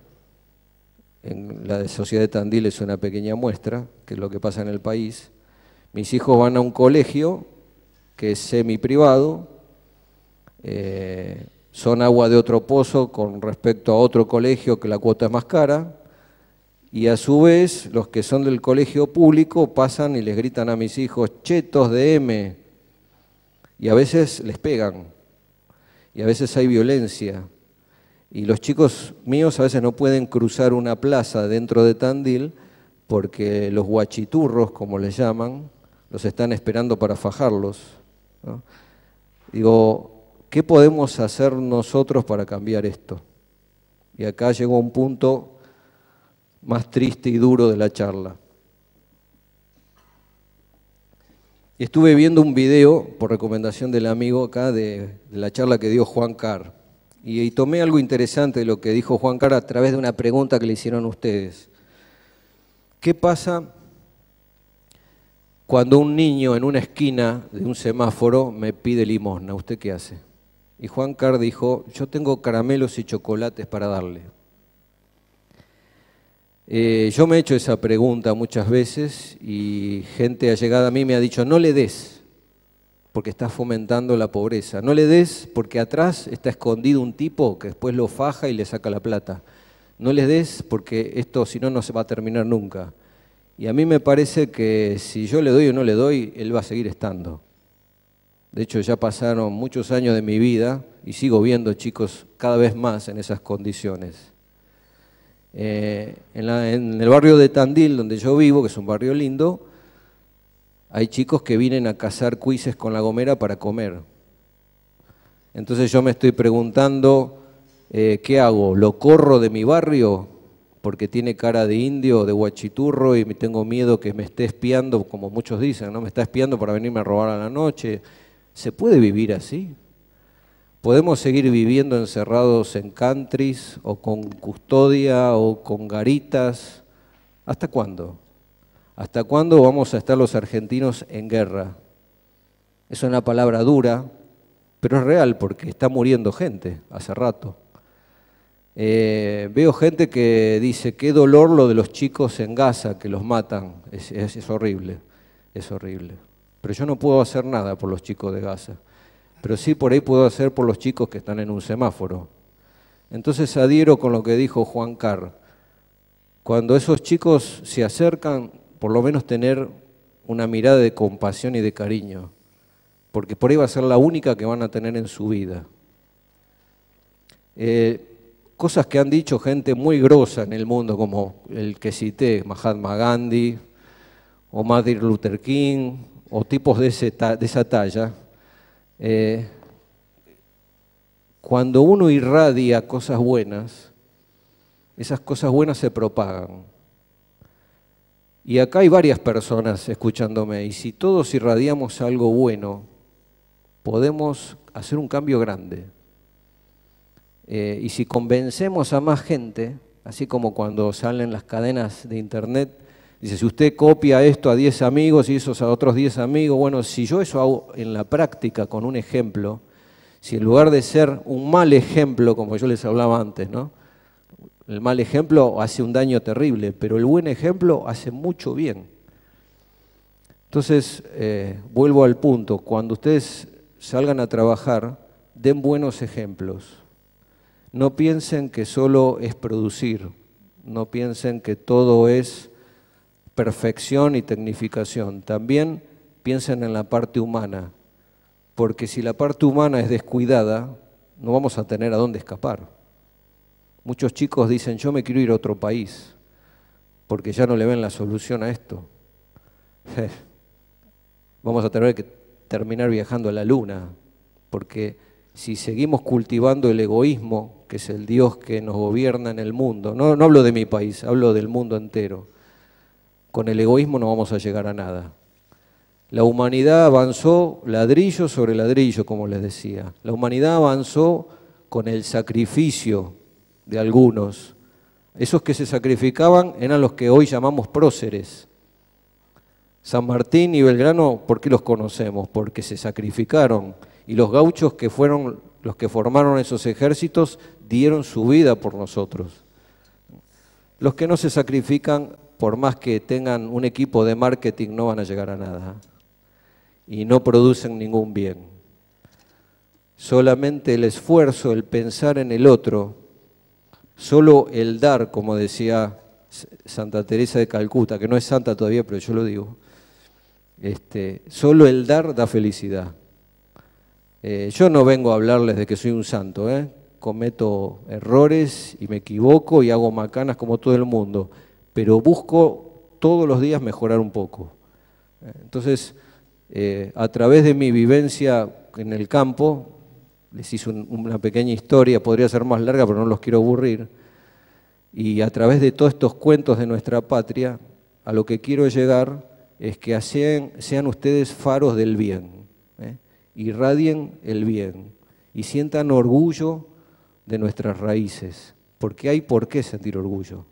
en la sociedad de Tandil es una pequeña muestra, que es lo que pasa en el país. Mis hijos van a un colegio que es semi privado, eh, son agua de otro pozo con respecto a otro colegio que la cuota es más cara, y a su vez los que son del colegio público pasan y les gritan a mis hijos, chetos de M, y a veces les pegan, y a veces hay violencia, y los chicos míos a veces no pueden cruzar una plaza dentro de Tandil porque los guachiturros, como les llaman, los están esperando para fajarlos. Digo, ¿Qué podemos hacer nosotros para cambiar esto? Y acá llegó un punto más triste y duro de la charla. Estuve viendo un video, por recomendación del amigo acá, de, la charla que dio Juan Carr. Y, tomé algo interesante de lo que dijo Juan Carr a través de una pregunta que le hicieron ustedes. ¿Qué pasa cuando un niño en una esquina de un semáforo me pide limosna? ¿Usted qué hace? Y Juan Carr dijo, yo tengo caramelos y chocolates para darle. Eh, yo me he hecho esa pregunta muchas veces y gente ha llegado a mí y me ha dicho, no le des, porque estás fomentando la pobreza. No le des porque atrás está escondido un tipo que después lo faja y le saca la plata. No le des porque esto si no no se va a terminar nunca. Y a mí me parece que si yo le doy o no le doy, él va a seguir estando. De hecho, ya pasaron muchos años de mi vida y sigo viendo chicos cada vez más en esas condiciones. Eh, en, el barrio de Tandil, donde yo vivo, que es un barrio lindo, hay chicos que vienen a cazar cuises con la gomera para comer. Entonces yo me estoy preguntando, eh, ¿qué hago? ¿Lo corro de mi barrio porque tiene cara de indio, de guachiturro y me tengo miedo que me esté espiando, como muchos dicen, ¿no? Me está espiando para venirme a robar a la noche. ¿Se puede vivir así? ¿Podemos seguir viviendo encerrados en countries o con custodia o con garitas? ¿Hasta cuándo? ¿Hasta cuándo vamos a estar los argentinos en guerra? Es una palabra dura, pero es real porque está muriendo gente hace rato. Eh, veo gente que dice, qué dolor lo de los chicos en Gaza, que los matan. es horrible, es horrible. Pero yo no puedo hacer nada por los chicos de Gaza. Pero sí por ahí puedo hacer por los chicos que están en un semáforo. Entonces adhiero con lo que dijo Juan Carr. Cuando esos chicos se acercan, por lo menos tener una mirada de compasión y de cariño, porque por ahí va a ser la única que van a tener en su vida. Eh, cosas que han dicho gente muy grosa en el mundo, como el que cité, Mahatma Gandhi, o Martin Luther King, o tipos de, esa talla, eh, cuando uno irradia cosas buenas, esas cosas buenas se propagan. Y acá hay varias personas escuchándome, y si todos irradiamos algo bueno, podemos hacer un cambio grande. Eh, y si convencemos a más gente, así como cuando salen las cadenas de internet, Dice, si usted copia esto a 10 amigos y esos a otros 10 amigos, bueno, si yo eso hago en la práctica con un ejemplo, si en lugar de ser un mal ejemplo, como yo les hablaba antes, ¿no? El mal ejemplo hace un daño terrible, pero el buen ejemplo hace mucho bien. Entonces, eh, vuelvo al punto, cuando ustedes salgan a trabajar, den buenos ejemplos. No piensen que solo es producir, no piensen que todo es perfección y tecnificación, también piensen en la parte humana, porque si la parte humana es descuidada, no vamos a tener a dónde escapar. Muchos chicos dicen, yo me quiero ir a otro país, porque ya no le ven la solución a esto. (laughs) vamos a tener que terminar viajando a la luna, porque si seguimos cultivando el egoísmo, que es el Dios que nos gobierna en el mundo, no, no hablo de mi país, hablo del mundo entero, con el egoísmo no vamos a llegar a nada. La humanidad avanzó ladrillo sobre ladrillo, como les decía. La humanidad avanzó con el sacrificio de algunos. Esos que se sacrificaban eran los que hoy llamamos próceres. San Martín y Belgrano, ¿por qué los conocemos? Porque se sacrificaron. Y los gauchos que fueron los que formaron esos ejércitos dieron su vida por nosotros. Los que no se sacrifican por más que tengan un equipo de marketing, no van a llegar a nada. ¿eh? Y no producen ningún bien. Solamente el esfuerzo, el pensar en el otro, solo el dar, como decía Santa Teresa de Calcuta, que no es santa todavía, pero yo lo digo, este, solo el dar da felicidad. Eh, yo no vengo a hablarles de que soy un santo, ¿eh? cometo errores y me equivoco y hago macanas como todo el mundo pero busco todos los días mejorar un poco. Entonces, eh, a través de mi vivencia en el campo, les hice una pequeña historia, podría ser más larga, pero no los quiero aburrir, y a través de todos estos cuentos de nuestra patria, a lo que quiero llegar es que sean ustedes faros del bien, ¿eh? irradien el bien y sientan orgullo de nuestras raíces, porque hay por qué sentir orgullo.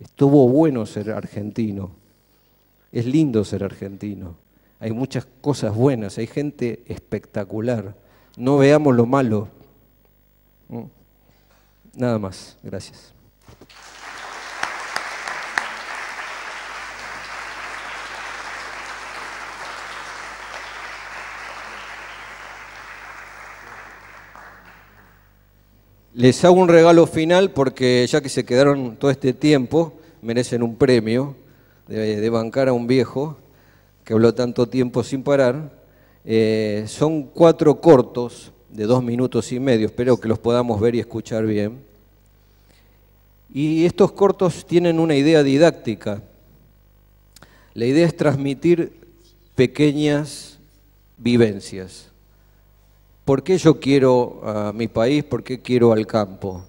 Estuvo bueno ser argentino. Es lindo ser argentino. Hay muchas cosas buenas, hay gente espectacular. No veamos lo malo. ¿Mm? Nada más. Gracias. Les hago un regalo final porque ya que se quedaron todo este tiempo, merecen un premio de, bancar a un viejo que habló tanto tiempo sin parar. Eh, son cuatro cortos de dos minutos y medio, espero que los podamos ver y escuchar bien. Y estos cortos tienen una idea didáctica. La idea es transmitir pequeñas vivencias. ¿Por qué yo quiero a mi país? ¿Por qué quiero al campo?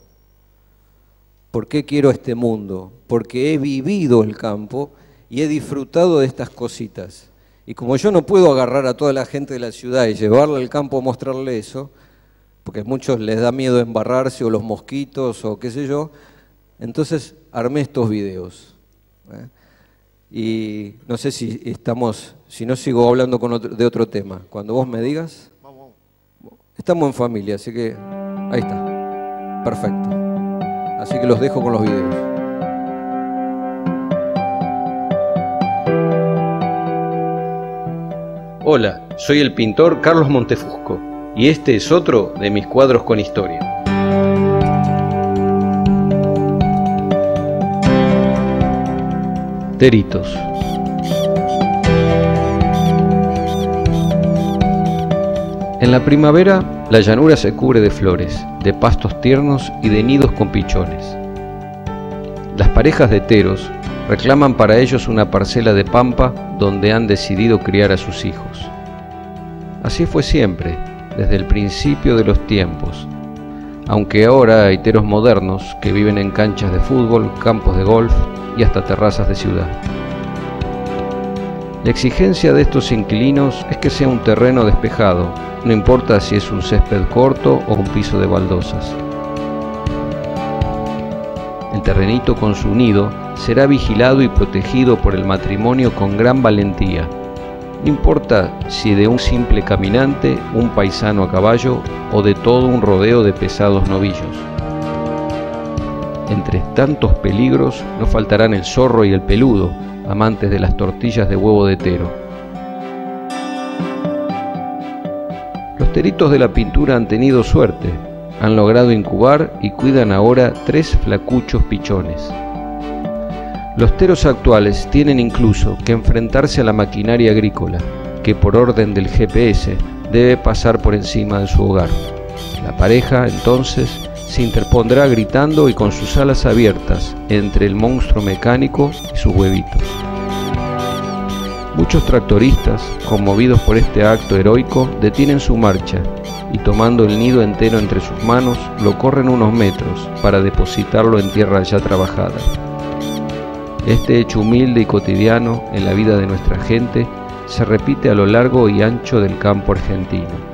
¿Por qué quiero este mundo? Porque he vivido el campo y he disfrutado de estas cositas. Y como yo no puedo agarrar a toda la gente de la ciudad y llevarla al campo a mostrarle eso, porque a muchos les da miedo embarrarse o los mosquitos o qué sé yo, entonces armé estos videos. ¿eh? Y no sé si estamos, si no sigo hablando de otro tema, cuando vos me digas... Estamos en familia, así que ahí está. Perfecto. Así que los dejo con los videos. Hola, soy el pintor Carlos Montefusco y este es otro de mis cuadros con historia. Teritos. En la primavera, la llanura se cubre de flores, de pastos tiernos y de nidos con pichones. Las parejas de teros reclaman para ellos una parcela de pampa donde han decidido criar a sus hijos. Así fue siempre, desde el principio de los tiempos, aunque ahora hay teros modernos que viven en canchas de fútbol, campos de golf y hasta terrazas de ciudad. La exigencia de estos inquilinos es que sea un terreno despejado no importa si es un césped corto o un piso de baldosas. El terrenito con su nido será vigilado y protegido por el matrimonio con gran valentía. No importa si de un simple caminante, un paisano a caballo o de todo un rodeo de pesados novillos. Entre tantos peligros no faltarán el zorro y el peludo, amantes de las tortillas de huevo de tero. teritos de la pintura han tenido suerte, han logrado incubar y cuidan ahora tres flacuchos pichones. Los teros actuales tienen incluso que enfrentarse a la maquinaria agrícola, que por orden del GPS debe pasar por encima de su hogar. La pareja, entonces, se interpondrá gritando y con sus alas abiertas entre el monstruo mecánico y sus huevitos. Muchos tractoristas, conmovidos por este acto heroico, detienen su marcha y tomando el nido entero entre sus manos, lo corren unos metros para depositarlo en tierra ya trabajada. Este hecho humilde y cotidiano en la vida de nuestra gente se repite a lo largo y ancho del campo argentino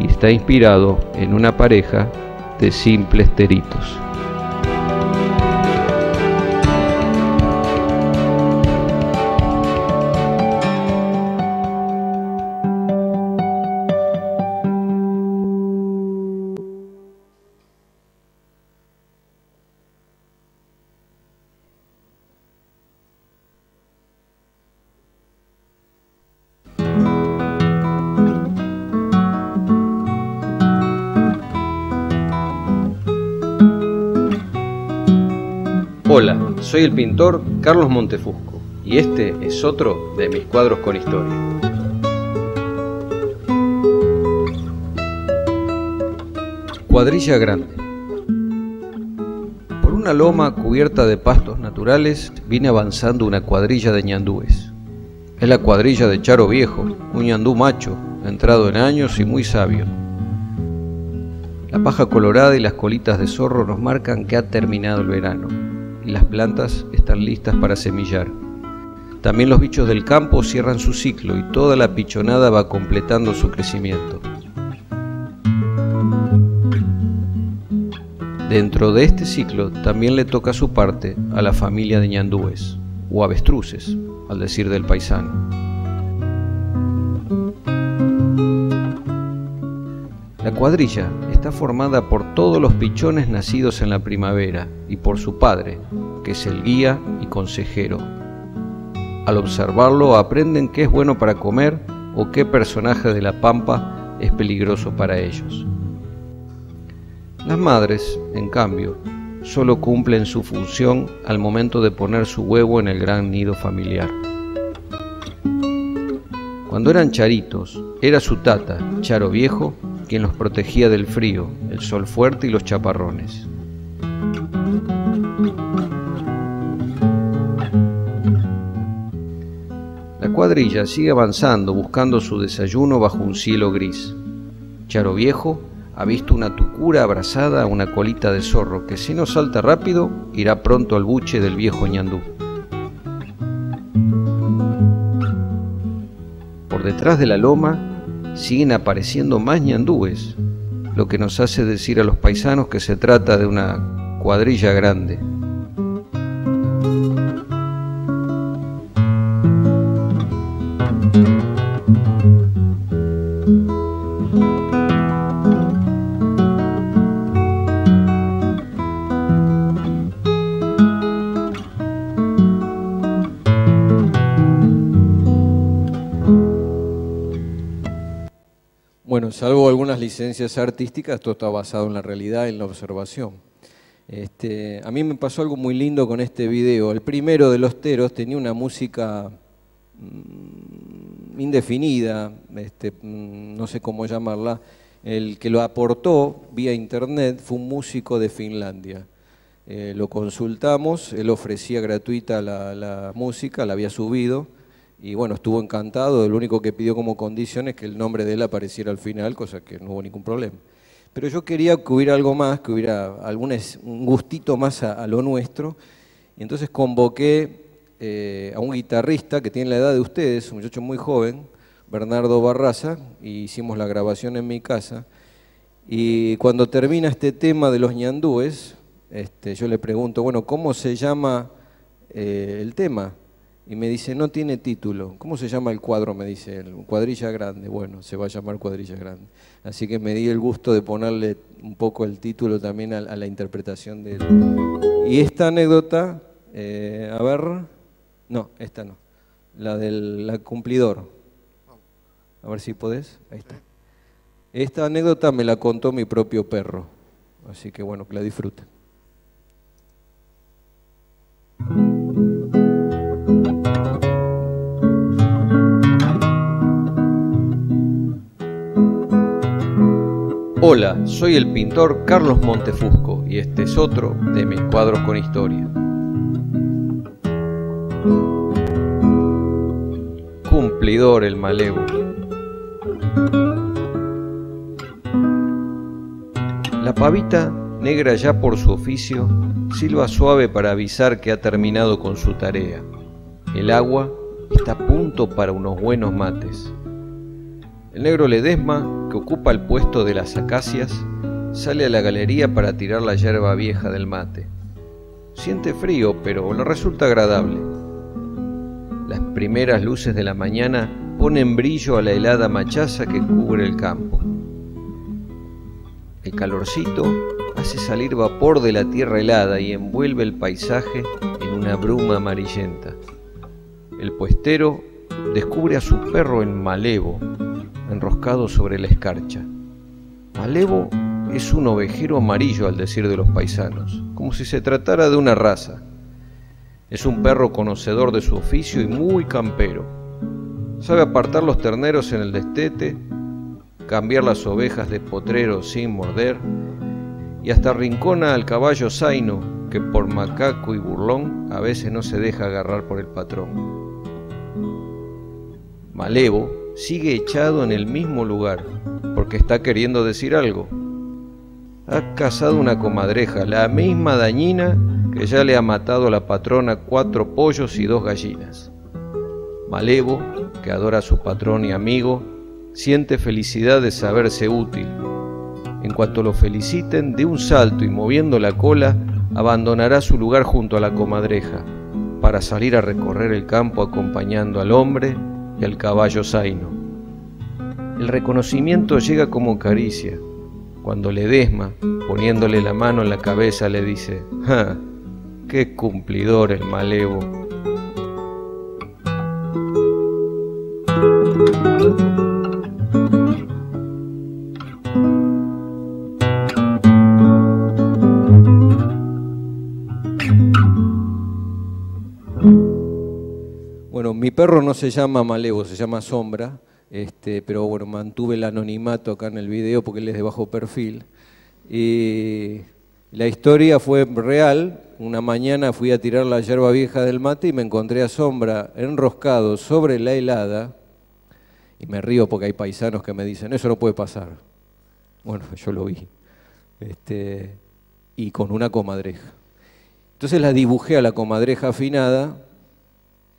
y está inspirado en una pareja de simples teritos. soy el pintor Carlos Montefusco y este es otro de mis cuadros con historia. Cuadrilla Grande. Por una loma cubierta de pastos naturales viene avanzando una cuadrilla de ñandúes. Es la cuadrilla de Charo Viejo, un ñandú macho, entrado en años y muy sabio. La paja colorada y las colitas de zorro nos marcan que ha terminado el verano y las plantas están listas para semillar. También los bichos del campo cierran su ciclo y toda la pichonada va completando su crecimiento. Dentro de este ciclo también le toca su parte a la familia de ñandúes, o avestruces, al decir del paisano. La cuadrilla está formada por todos los pichones nacidos en la primavera y por su padre, que es el guía y consejero. Al observarlo aprenden qué es bueno para comer o qué personaje de la pampa es peligroso para ellos. Las madres, en cambio, solo cumplen su función al momento de poner su huevo en el gran nido familiar. Cuando eran charitos, era su tata, Charo Viejo, quien los protegía del frío, el sol fuerte y los chaparrones. La cuadrilla sigue avanzando buscando su desayuno bajo un cielo gris. Charo Viejo ha visto una tucura abrazada a una colita de zorro que si no salta rápido irá pronto al buche del viejo ñandú. Por detrás de la loma siguen apareciendo más ñandúes, lo que nos hace decir a los paisanos que se trata de una cuadrilla grande. licencias artísticas, todo está basado en la realidad, en la observación. Este, a mí me pasó algo muy lindo con este video. El primero de los teros tenía una música mm, indefinida, este, mm, no sé cómo llamarla. El que lo aportó vía internet fue un músico de Finlandia. Eh, lo consultamos, él ofrecía gratuita la música, la había subido y bueno, estuvo encantado, el único que pidió como condición es que el nombre de él apareciera al final, cosa que no hubo ningún problema. Pero yo quería que hubiera algo más, que hubiera algún un gustito más a, lo nuestro, y entonces convoqué eh, a un guitarrista que tiene la edad de ustedes, un muchacho muy joven, Bernardo Barraza, y hicimos la grabación en mi casa, y cuando termina este tema de los ñandúes, este, yo le pregunto, bueno, ¿cómo se llama eh, el tema? y me dice, no tiene título. ¿Cómo se llama el cuadro? Me dice él. Cuadrilla Grande. Bueno, se va a llamar Cuadrilla Grande. Así que me di el gusto de ponerle un poco el título también a, la interpretación de él. Y esta anécdota, eh, a ver, no, esta no. La del cumplidor. A ver si podés. Ahí está. Esta anécdota me la contó mi propio perro. Así que bueno, que la disfruten. Hola, soy el pintor Carlos Montefusco y este es otro de mis cuadros con historia. Cumplidor el malevo. La pavita, negra ya por su oficio, silba suave para avisar que ha terminado con su tarea. El agua está a punto para unos buenos mates. El negro le desma que ocupa el puesto de las acacias, sale a la galería para tirar la yerba vieja del mate. Siente frío, pero le resulta agradable. Las primeras luces de la mañana ponen brillo a la helada machaza que cubre el campo. El calorcito hace salir vapor de la tierra helada y envuelve el paisaje en una bruma amarillenta. El puestero descubre a su perro en malevo, enroscado sobre la escarcha. Malevo es un ovejero amarillo al decir de los paisanos, como si se tratara de una raza. Es un perro conocedor de su oficio y muy campero. Sabe apartar los terneros en el destete, cambiar las ovejas de potrero sin morder y hasta rincona al caballo zaino que por macaco y burlón a veces no se deja agarrar por el patrón. Malevo, sigue echado en el mismo lugar, porque está queriendo decir algo. Ha cazado una comadreja, la misma dañina que ya le ha matado a la patrona cuatro pollos y dos gallinas. Malevo, que adora a su patrón y amigo, siente felicidad de saberse útil. En cuanto lo feliciten, de un salto y moviendo la cola, abandonará su lugar junto a la comadreja para salir a recorrer el campo acompañando al hombre y al caballo zaino. El reconocimiento llega como caricia, cuando le desma, poniéndole la mano en la cabeza, le dice, ¡Ja! ¡Qué cumplidor el malevo! no se llama Malevo, se llama Sombra, este, pero bueno, mantuve el anonimato acá en el video porque él es de bajo perfil. Y la historia fue real. Una mañana fui a tirar la yerba vieja del mate y me encontré a Sombra enroscado sobre la helada. Y me río porque hay paisanos que me dicen, eso no puede pasar. Bueno, yo lo vi. Este, y con una comadreja. Entonces la dibujé a la comadreja afinada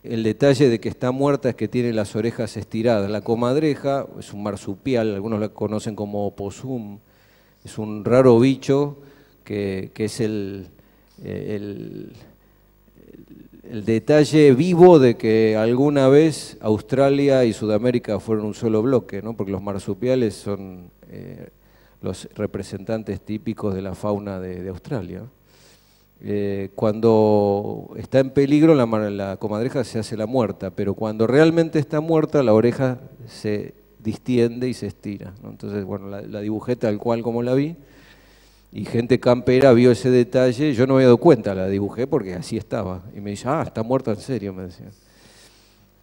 el detalle de que está muerta es que tiene las orejas estiradas. La comadreja es un marsupial, algunos la conocen como oposum, es un raro bicho que, es eh, el, detalle vivo de que alguna vez Australia y Sudamérica fueron un solo bloque, ¿no? porque los marsupiales son eh, los representantes típicos de la fauna de Australia. Eh, cuando está en peligro, la, comadreja se hace la muerta, pero cuando realmente está muerta, la oreja se distiende y se estira. Entonces, bueno, la, dibujé tal cual como la vi. Y gente campera vio ese detalle, yo no me había dado cuenta, la dibujé porque así estaba. Y me dice, ah, está muerta en serio, me decía.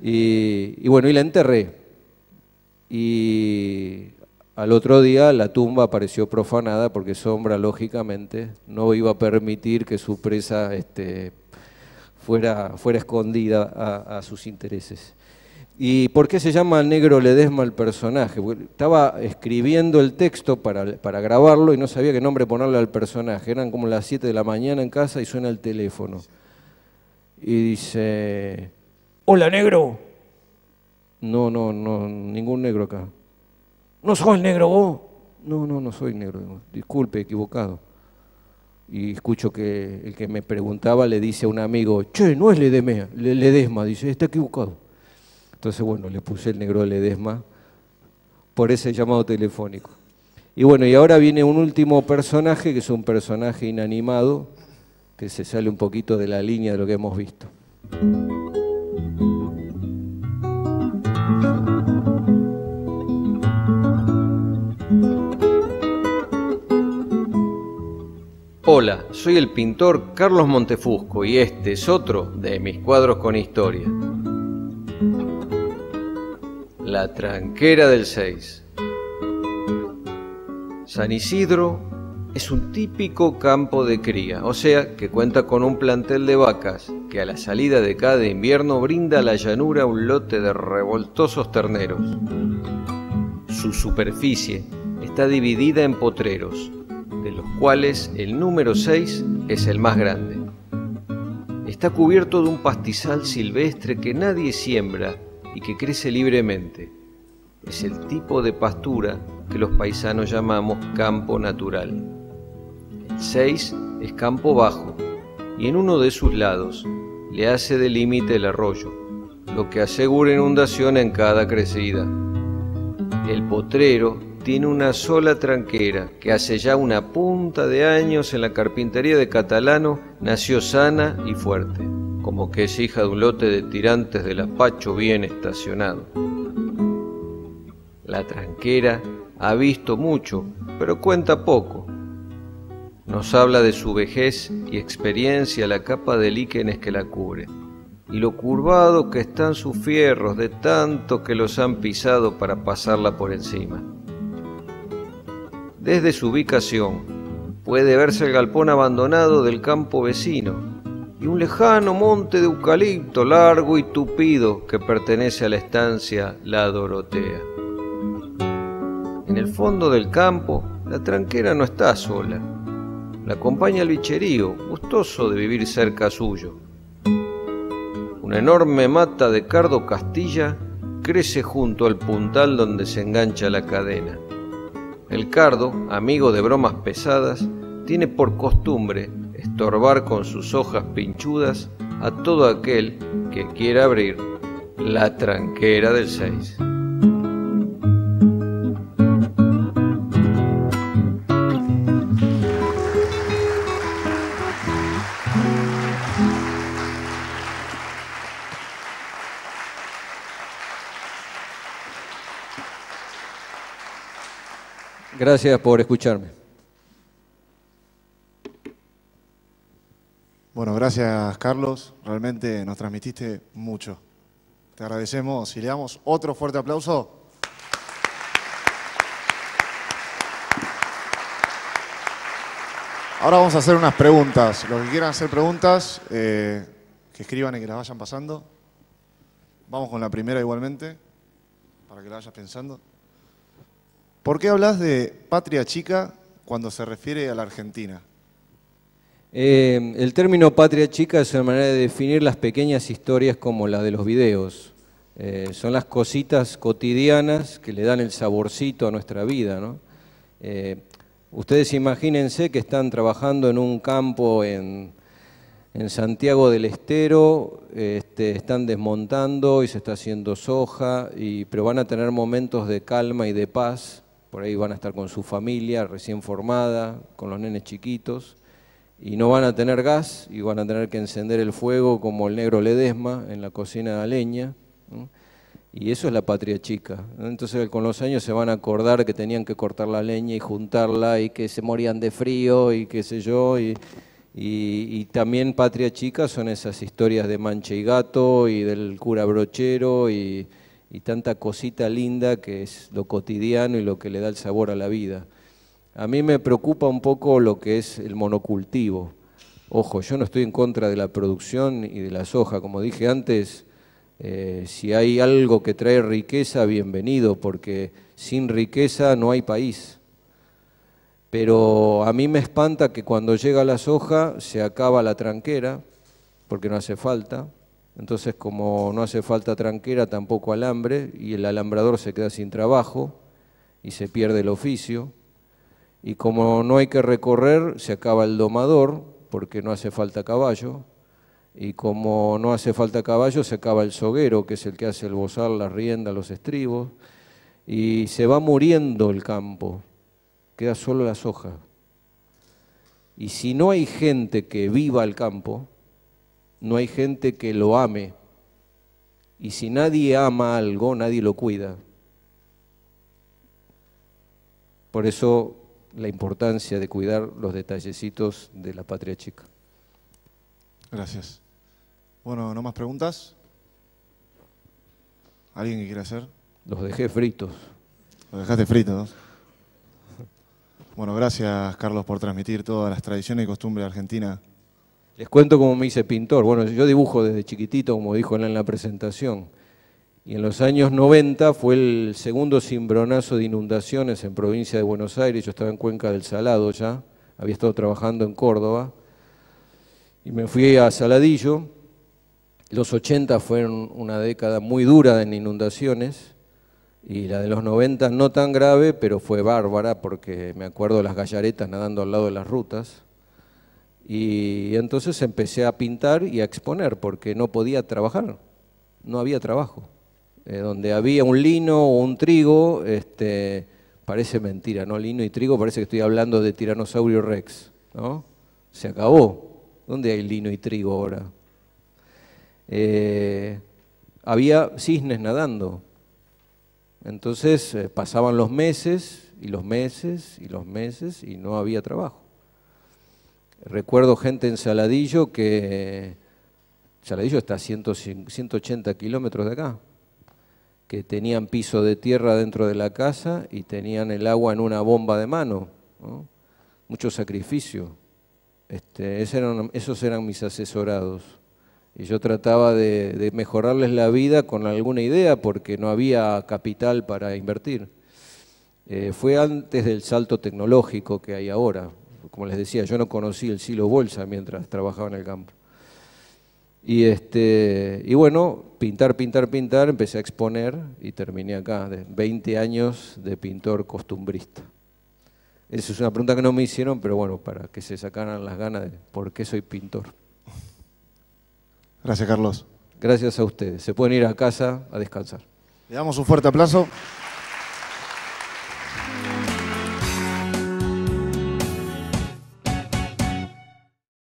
Y, y bueno, y la enterré. Y al otro día la tumba apareció profanada porque Sombra, lógicamente, no iba a permitir que su presa este, fuera, fuera escondida a, sus intereses. ¿Y por qué se llama Negro Ledesma el personaje? estaba escribiendo el texto para, para grabarlo y no sabía qué nombre ponerle al personaje. Eran como las 7 de la mañana en casa y suena el teléfono. Y dice, hola negro. No, no, no, ningún negro acá no el negro vos. No, no, no soy negro. Disculpe, equivocado. Y escucho que el que me preguntaba le dice a un amigo, che, no es Ledesma, Ledesma, dice, está equivocado. Entonces, bueno, le puse el negro Ledesma por ese llamado telefónico. Y bueno, y ahora viene un último personaje, que es un personaje inanimado, que se sale un poquito de la línea de lo que hemos visto. Hola, soy el pintor Carlos Montefusco y este es otro de mis cuadros con historia. La tranquera del 6. San Isidro es un típico campo de cría, o sea que cuenta con un plantel de vacas que a la salida de cada invierno brinda a la llanura un lote de revoltosos terneros. Su superficie está dividida en potreros, de los cuales el número 6 es el más grande. Está cubierto de un pastizal silvestre que nadie siembra y que crece libremente. Es el tipo de pastura que los paisanos llamamos campo natural. El 6 es campo bajo y en uno de sus lados le hace de límite el arroyo, lo que asegura inundación en cada crecida. El potrero tiene una sola tranquera, que hace ya una punta de años en la carpintería de Catalano nació sana y fuerte, como que es hija de un lote de tirantes del Apacho bien estacionado. La tranquera ha visto mucho, pero cuenta poco. Nos habla de su vejez y experiencia la capa de líquenes que la cubre, y lo curvado que están sus fierros de tanto que los han pisado para pasarla por encima. Desde su ubicación puede verse el galpón abandonado del campo vecino y un lejano monte de eucalipto largo y tupido que pertenece a la estancia La Dorotea. En el fondo del campo, la tranquera no está sola. La acompaña el bicherío, gustoso de vivir cerca suyo. Una enorme mata de cardo castilla crece junto al puntal donde se engancha la cadena. El cardo, amigo de bromas pesadas, tiene por costumbre estorbar con sus hojas pinchudas a todo aquel que quiera abrir la tranquera del 6. Gracias por escucharme. Bueno, gracias Carlos, realmente nos transmitiste mucho. Te agradecemos y le damos otro fuerte aplauso. Ahora vamos a hacer unas preguntas. Los que quieran hacer preguntas, eh, que escriban y que las vayan pasando. Vamos con la primera igualmente, para que la vayas pensando. ¿Por qué hablas de patria chica cuando se refiere a la Argentina? Em, el término patria chica es una manera de definir las pequeñas historias como las de los videos. Eh, son las cositas cotidianas que le dan el saborcito a nuestra vida. ¿no? Eh, ustedes imagínense que están trabajando en un campo en, en Santiago del Estero, este, están desmontando y se está haciendo soja, pero van a tener momentos de calma y de paz por ahí van a estar con su familia recién formada, con los nenes chiquitos, y no van a tener gas y van a tener que encender el fuego como el negro Ledesma en la cocina de leña. Y eso es la patria chica. Entonces con los años se van a acordar que tenían que cortar la leña y juntarla y que se morían de frío y qué sé yo. Y, también patria chica son esas historias de Mancha y Gato y del cura Brochero y y tanta cosita linda que es lo cotidiano y lo que le da el sabor a la vida. A mí me preocupa un poco lo que es el monocultivo. Ojo, yo no estoy en contra de la producción y de la soja. Como dije antes, eh, si hay algo que trae riqueza, bienvenido, porque sin riqueza no hay país. Pero a mí me espanta que cuando llega la soja se acaba la tranquera, porque no hace falta, entonces, como no hace falta tranquera, tampoco alambre, y el alambrador se queda sin trabajo y se pierde el oficio. Y como no hay que recorrer, se acaba el domador, porque no hace falta caballo. Y como no hace falta caballo, se acaba el soguero, que es el que hace el bozar, las riendas, los estribos. Y se va muriendo el campo, queda solo las hojas. Y si no hay gente que viva el campo, no hay gente que lo ame. Y si nadie ama algo, nadie lo cuida. Por eso la importancia de cuidar los detallecitos de la patria chica. Gracias. Bueno, ¿no más preguntas? ¿Alguien que quiera hacer? Los dejé fritos. Los dejaste fritos. Bueno, gracias Carlos por transmitir todas las tradiciones y costumbres argentinas les cuento cómo me hice pintor. Bueno, yo dibujo desde chiquitito, como dijo él en la presentación. Y en los años 90 fue el segundo cimbronazo de inundaciones en provincia de Buenos Aires. Yo estaba en Cuenca del Salado ya, había estado trabajando en Córdoba. Y me fui a Saladillo. Los 80 fueron una década muy dura en inundaciones. Y la de los 90 no tan grave, pero fue bárbara porque me acuerdo de las gallaretas nadando al lado de las rutas. Y entonces empecé a pintar y a exponer porque no podía trabajar, no había trabajo. Eh, donde había un lino o un trigo, este, parece mentira, ¿no? Lino y trigo, parece que estoy hablando de Tiranosaurio Rex, ¿no? Se acabó. ¿Dónde hay lino y trigo ahora? Eh, había cisnes nadando. Entonces eh, pasaban los meses y los meses y los meses y no había trabajo. Recuerdo gente en Saladillo que, Saladillo está a 180 kilómetros de acá, que tenían piso de tierra dentro de la casa y tenían el agua en una bomba de mano. Mucho sacrificio. Este, esos, eran, mis asesorados. Y yo trataba de, mejorarles la vida con alguna idea porque no había capital para invertir. Eh, fue antes del salto tecnológico que hay ahora como les decía, yo no conocí el silo bolsa mientras trabajaba en el campo. Y, este, y bueno, pintar, pintar, pintar, empecé a exponer y terminé acá, de 20 años de pintor costumbrista. Esa es una pregunta que no me hicieron, pero bueno, para que se sacaran las ganas de por qué soy pintor. Gracias, Carlos. Gracias a ustedes. Se pueden ir a casa a descansar. Le damos un fuerte aplauso.